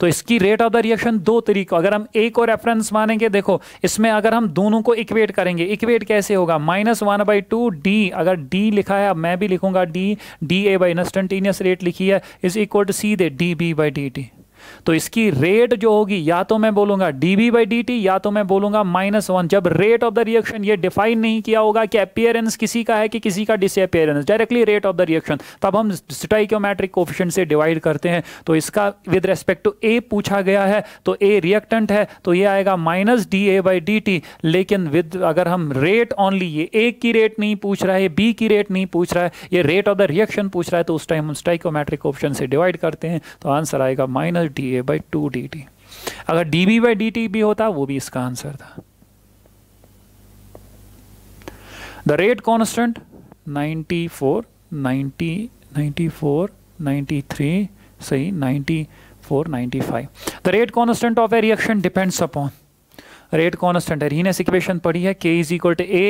[SPEAKER 1] तो इसकी रेट ऑफ द रिएक्शन दो तरीकों अगर हम एक और रेफरेंस मानेंगे देखो इसमें अगर हम दोनों को इक्वेट करेंगे इक्वेट कैसे होगा minus one by two D अगर डी लिखा है अब मैं भी लिखूंगा D D A by instantaneous rate लिखी है इज इक्वल टू दे D B by D T तो इसकी रेट जो होगी या तो मैं बोलूंगा D B by D T या तो मैं बोलूंगा माइनस वन जब रेट ऑफ द रिएक्शन ये डिफाइन नहीं किया होगा कि अपियरेंस किसी का है कि किसी का disappearance directly rate of the reaction तब हम स्टाइक्योमेट्रिक कोफिशियंट से डिवाइड करते हैं तो इसका विद रेस्पेक्ट टू ए पूछा गया है तो ए रिएक्टेंट है तो ये आएगा minus D A by D T लेकिन विद अगर हम रेट ऑनली ये ए की रेट नहीं पूछ रहा है बी की रेट नहीं पूछ रहा है ये रेट ऑफ द रिएक्शन पूछ रहा है तो उस टाइम हम स्टाइकोमेट्रिक ऑप्शन से डिवाइड करते हैं तो आंसर आएगा minus D A by two D T अगर D B by D T भी होता वो भी इसका आंसर था द रेट कॉन्स्टेंट 94 90 94 93 सही 94 95 the rate constant of a reaction depends upon rate constant है रीनेस इक्वेशन पढ़ी है के is equal to A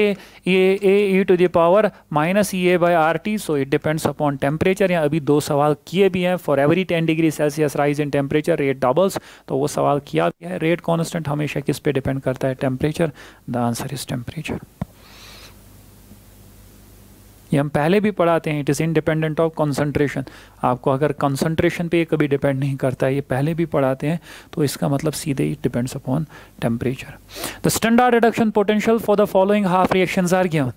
[SPEAKER 1] A A E to the power minus E A by R T so it depends upon temperature या अभी दो सवाल किए भी हैं for every ten degree Celsius rise in temperature rate doubles तो वो सवाल किया भी है रेट कॉन्स्टेंट हमेशा किस पे डिपेंड करता है temperature the answer is temperature ये हम पहले भी पढ़ाते हैं it is independent of concentration आपको अगर कंसंट्रेशन पे कभी डिपेंड नहीं करता है ये पहले भी पढ़ाते हैं तो इसका मतलब सीधे ही depends upon temperature the standard reduction potential for the following half reaction are given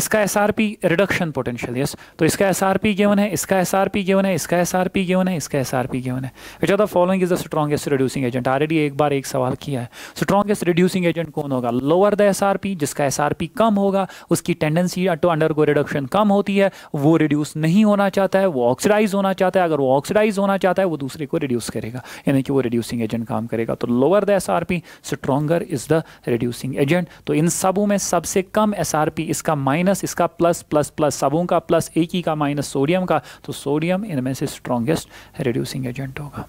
[SPEAKER 1] इसका S R P reduction potential yes तो इसका एस आर पी है इसका एस आर पी है इसका एस आर पी है इसका एस आर पी गेवन है which are the following is the strongest reducing agent already एक बार एक सवाल किया है स्ट्रॉगेस्ट रिड्यूसिंग एजेंट कौन होगा lower the S R P जिसका एस आर पी कम होगा उसकी tendency to undergo reduction कम कम होती है वो रिड्यूस नहीं होना चाहता है वो ऑक्सीडाइज होना चाहता है अगर वो ऑक्सीडाइज होना चाहता है वो दूसरे को रिड्यूस करेगा यानी कि वो रिड्यूसिंग एजेंट काम करेगा तो lower the S R P stronger is the reducing agent तो इन सबों में सबसे कम एस आर पी इसका माइनस इसका प्लस प्लस प्लस सबों का प्लस एक ही का माइनस सोडियम का तो सोडियम इनमें से स्ट्रॉन्गेस्ट रिड्यूसिंग एजेंट होगा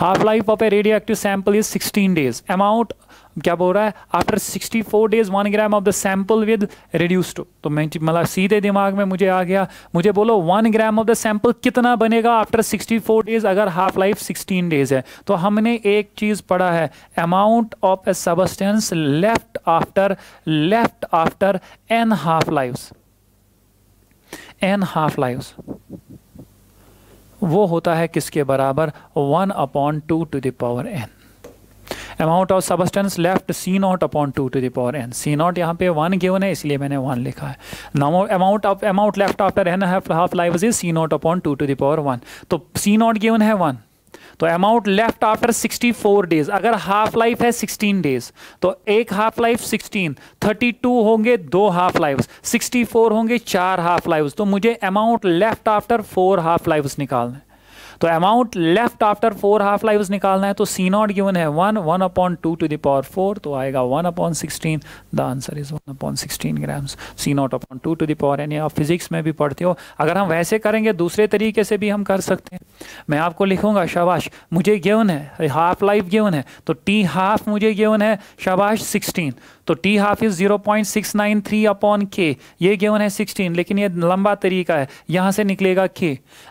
[SPEAKER 1] half life of a radioactive sample is 16 days amount क्या बोल रहा है after 64 days one gram of the sample with reduced तो मैं मतलब सीधे दिमाग में मुझे आ गया मुझे बोलो one gram of the sample कितना बनेगा आफ्टर 64 डेज अगर हाफ लाइफ 16 डेज है तो हमने एक चीज़ पढ़ा है amount of a substance left after left after n half life n half life वो होता है किसके बराबर one upon two to the power n amount of substance left C not upon two to the power n C naught यहाँ पे one given है इसलिए मैंने वन लिखा है amount of amount left after n half life is C not upon two to the power one तो C not given है one तो अमाउंट लेफ्ट आफ्टर 64 डेज अगर हाफ लाइफ है 16 डेज तो एक हाफ लाइफ 16 32 होंगे दो हाफ लाइव 64 होंगे चार हाफ लाइव तो मुझे amount left after four half life निकालना है तो amount left after four half life निकालना है तो सी नॉट गिवन है one one upon two to the power four तो आएगा one upon sixteen the answer is one upon sixteen grams C not upon two to the power n आप physics में भी पढ़ते हो अगर हम वैसे करेंगे दूसरे तरीके से भी हम कर सकते हैं मैं आपको लिखूंगा शाबाश मुझे गेवन है हाफ लाइफ गेवन है तो टी हाफ मुझे गेवन है शाबाश सिक्सटीन तो T half is zero point six nine three upon k ये गेवन है सिक्सटीन लेकिन ये लंबा तरीका है यहां से निकलेगा के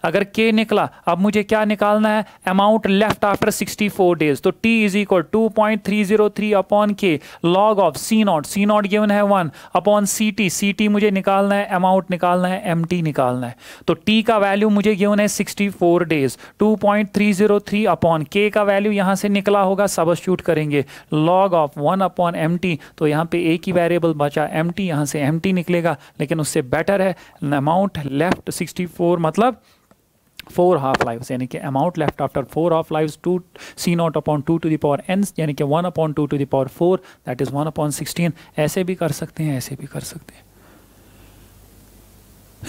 [SPEAKER 1] अगर के निकला अब मुझे क्या निकालना है amount left after sixty four days तो T is equal to point three zero three upon के log of C not C not given है one upon C T C T मुझे निकालना है अमाउंट निकालना है एम टी निकालना है तो टी का वैल्यू मुझे गेवन है sixty four days two point three zero three upon k का वैल्यू यहां से निकला होगा सबस्ट्यूट करेंगे log of one upon M T तो तो यहाँ पे एक ही वेरिएबल बचा एम टी यहाँ से एम टी निकलेगा लेकिन उससे बेटर है अमाउंट लेफ्ट सिक्सटी फोर मतलब फोर हाफ लाइव्स यानी कि amount left after four half lives to C not upon two to the power n यानी कि one upon two to the power four that is one upon sixteen ऐसे भी कर सकते हैं ऐसे भी कर सकते हैं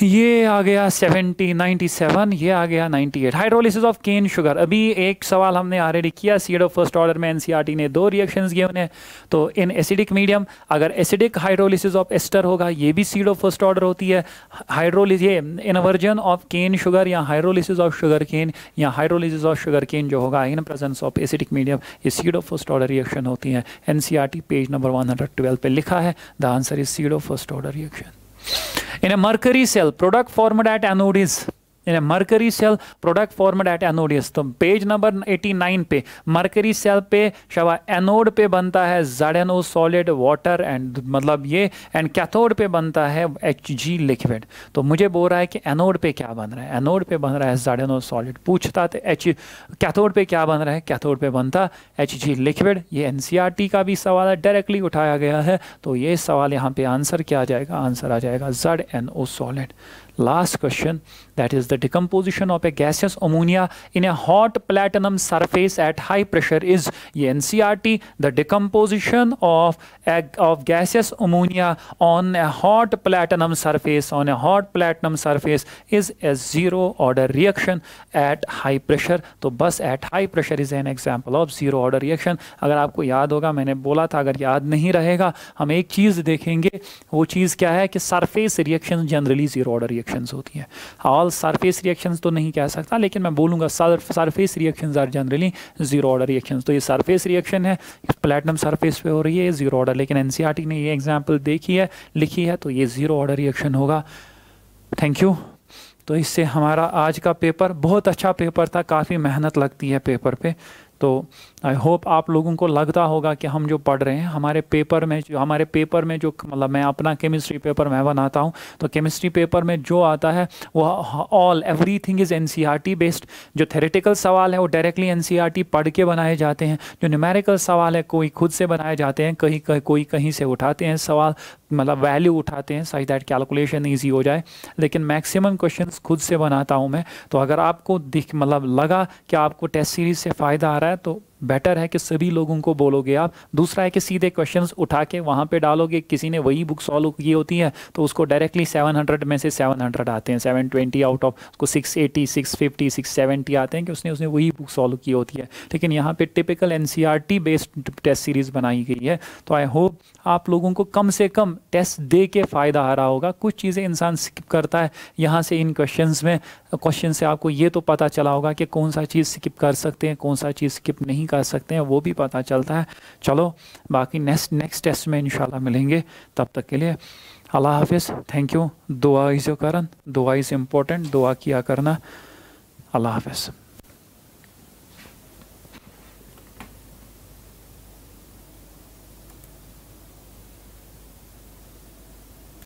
[SPEAKER 1] ये आ गया 70, 97, ये आ गया 98. हाइड्रोलिसिस ऑफ केन शुगर अभी एक सवाल हमने ऑलरेडी किया सीड ऑफ फर्स्ट ऑर्डर में एनसीईआरटी e ने दो रिएक्शंस किए उन्हें तो इन एसिडिक मीडियम अगर एसिडिक हाइड्रोलिसिस ऑफ एस्टर होगा ये भी सीड ऑफ फर्स्ट ऑर्डर होती है हाइड्रोलिस ये इनवर्जन ऑफ केन शुगर या हाइड्रोलिसिस ऑफ शुगर केन या हाइड्रोलिसिस ऑफ शुगर केन जो होगा in presence of acidic medium ये seed of first order reaction होती है एन पेज नंबर वन पे लिखा है the answer is seed of first order reaction In a mercury cell, product formed at anode is यानी mercury cell product formed at anode yes तो page number 89 पे mercury cell पे शवा anode पे बनता है Z N O solid water and मतलब ये and cathode पे बनता है एच जी लिक्विड तो मुझे बोल रहा है कि एनोड पे क्या बन रहा है एनोड पे बन रहा है जेड एन ओ सॉलिड पूछता तो एच कैथोड पे क्या बन रहा है कैथोड पे बनता एच जी लिक्विड ये एन e का भी सवाल है डायरेक्टली उठाया गया है तो ये सवाल यहाँ पे आंसर क्या आ जाएगा आंसर आ जाएगा Z N O solid last question that is the decomposition of a gaseous ammonia in a hot platinum surface at high pressure is ye ncrt the decomposition of a, of gaseous ammonia on a hot platinum surface on a hot platinum surface is a zero order reaction at high pressure to बस at high pressure is an example of zero order reaction agar aapko yaad hoga maine bola tha agar yaad nahi rahega hum ek cheez dekhenge wo cheez kya hai ki surface reaction generally zero order reaction. Reactions होती हैं all surface reactions तो नहीं कह सकता लेकिन मैं बोलूँगा surface reactions are generally zero order reactions तो ये सरफेस रिएक्शन है प्लेटनम सरफेस पे हो रही है जीरो ऑर्डर लेकिन एन e ने ये एग्जाम्पल देखी है लिखी है तो ये ज़ीरो ऑर्डर रिएक्शन होगा थैंक यू तो इससे हमारा आज का पेपर बहुत अच्छा पेपर था काफ़ी मेहनत लगती है पेपर पे तो आई होप आप लोगों को लगता होगा कि हम जो पढ़ रहे हैं हमारे पेपर में जो हमारे पेपर में जो मतलब मैं अपना केमिस्ट्री पेपर मैं बनाता हूँ तो केमिस्ट्री पेपर में जो आता है वो all everything is N C R T based जो थेरेटिकल सवाल है वो directly N C R T पढ़ के बनाए जाते हैं जो न्यूमेरिकल सवाल है कोई खुद से बनाए जाते हैं कहीं कह, कोई कहीं से उठाते हैं सवाल मतलब वैल्यू उठाते हैं सच दैट कैलकुलेशन ईजी हो जाए लेकिन मैक्सिमम क्वेश्चन खुद से बनाता हूँ मैं तो अगर आपको दिख मतलब लगा कि आपको टेस्ट सीरीज़ से फ़ायदा आ रहा है तो बेटर है कि सभी लोगों को बोलोगे आप दूसरा है कि सीधे क्वेश्चंस उठा के वहाँ पे डालोगे किसी ने वही बुक सॉल्व की होती है तो उसको डायरेक्टली 700 में से 700 आते हैं 720 आउट ऑफ उसको 680 650 670 आते हैं कि उसने उसने वही बुक सॉल्व की होती है लेकिन यहाँ पे typical N based test series बनाई गई है तो आई होप आप लोगों को कम से कम टेस्ट दे के फ़ायदा आ रहा होगा कुछ चीज़ें इंसान स्किप करता है यहाँ से इन क्वेश्चन में क्वेश्चन से आपको ये तो पता चला होगा कि कौन सा चीज़ स्किप कर सकते हैं कौन सा चीज़ स्किप नहीं कर सकते हैं वो भी पता चलता है चलो बाकी नेक्स्ट नेक्स्ट टेस्ट में इंशाल्लाह मिलेंगे तब तक के लिए अल्लाह हाफिज़ थैंक यू दुआ इज़ो करन दुआ इज़ इम्पोर्टेंट दुआ किया करना अल्लाह हाफिज़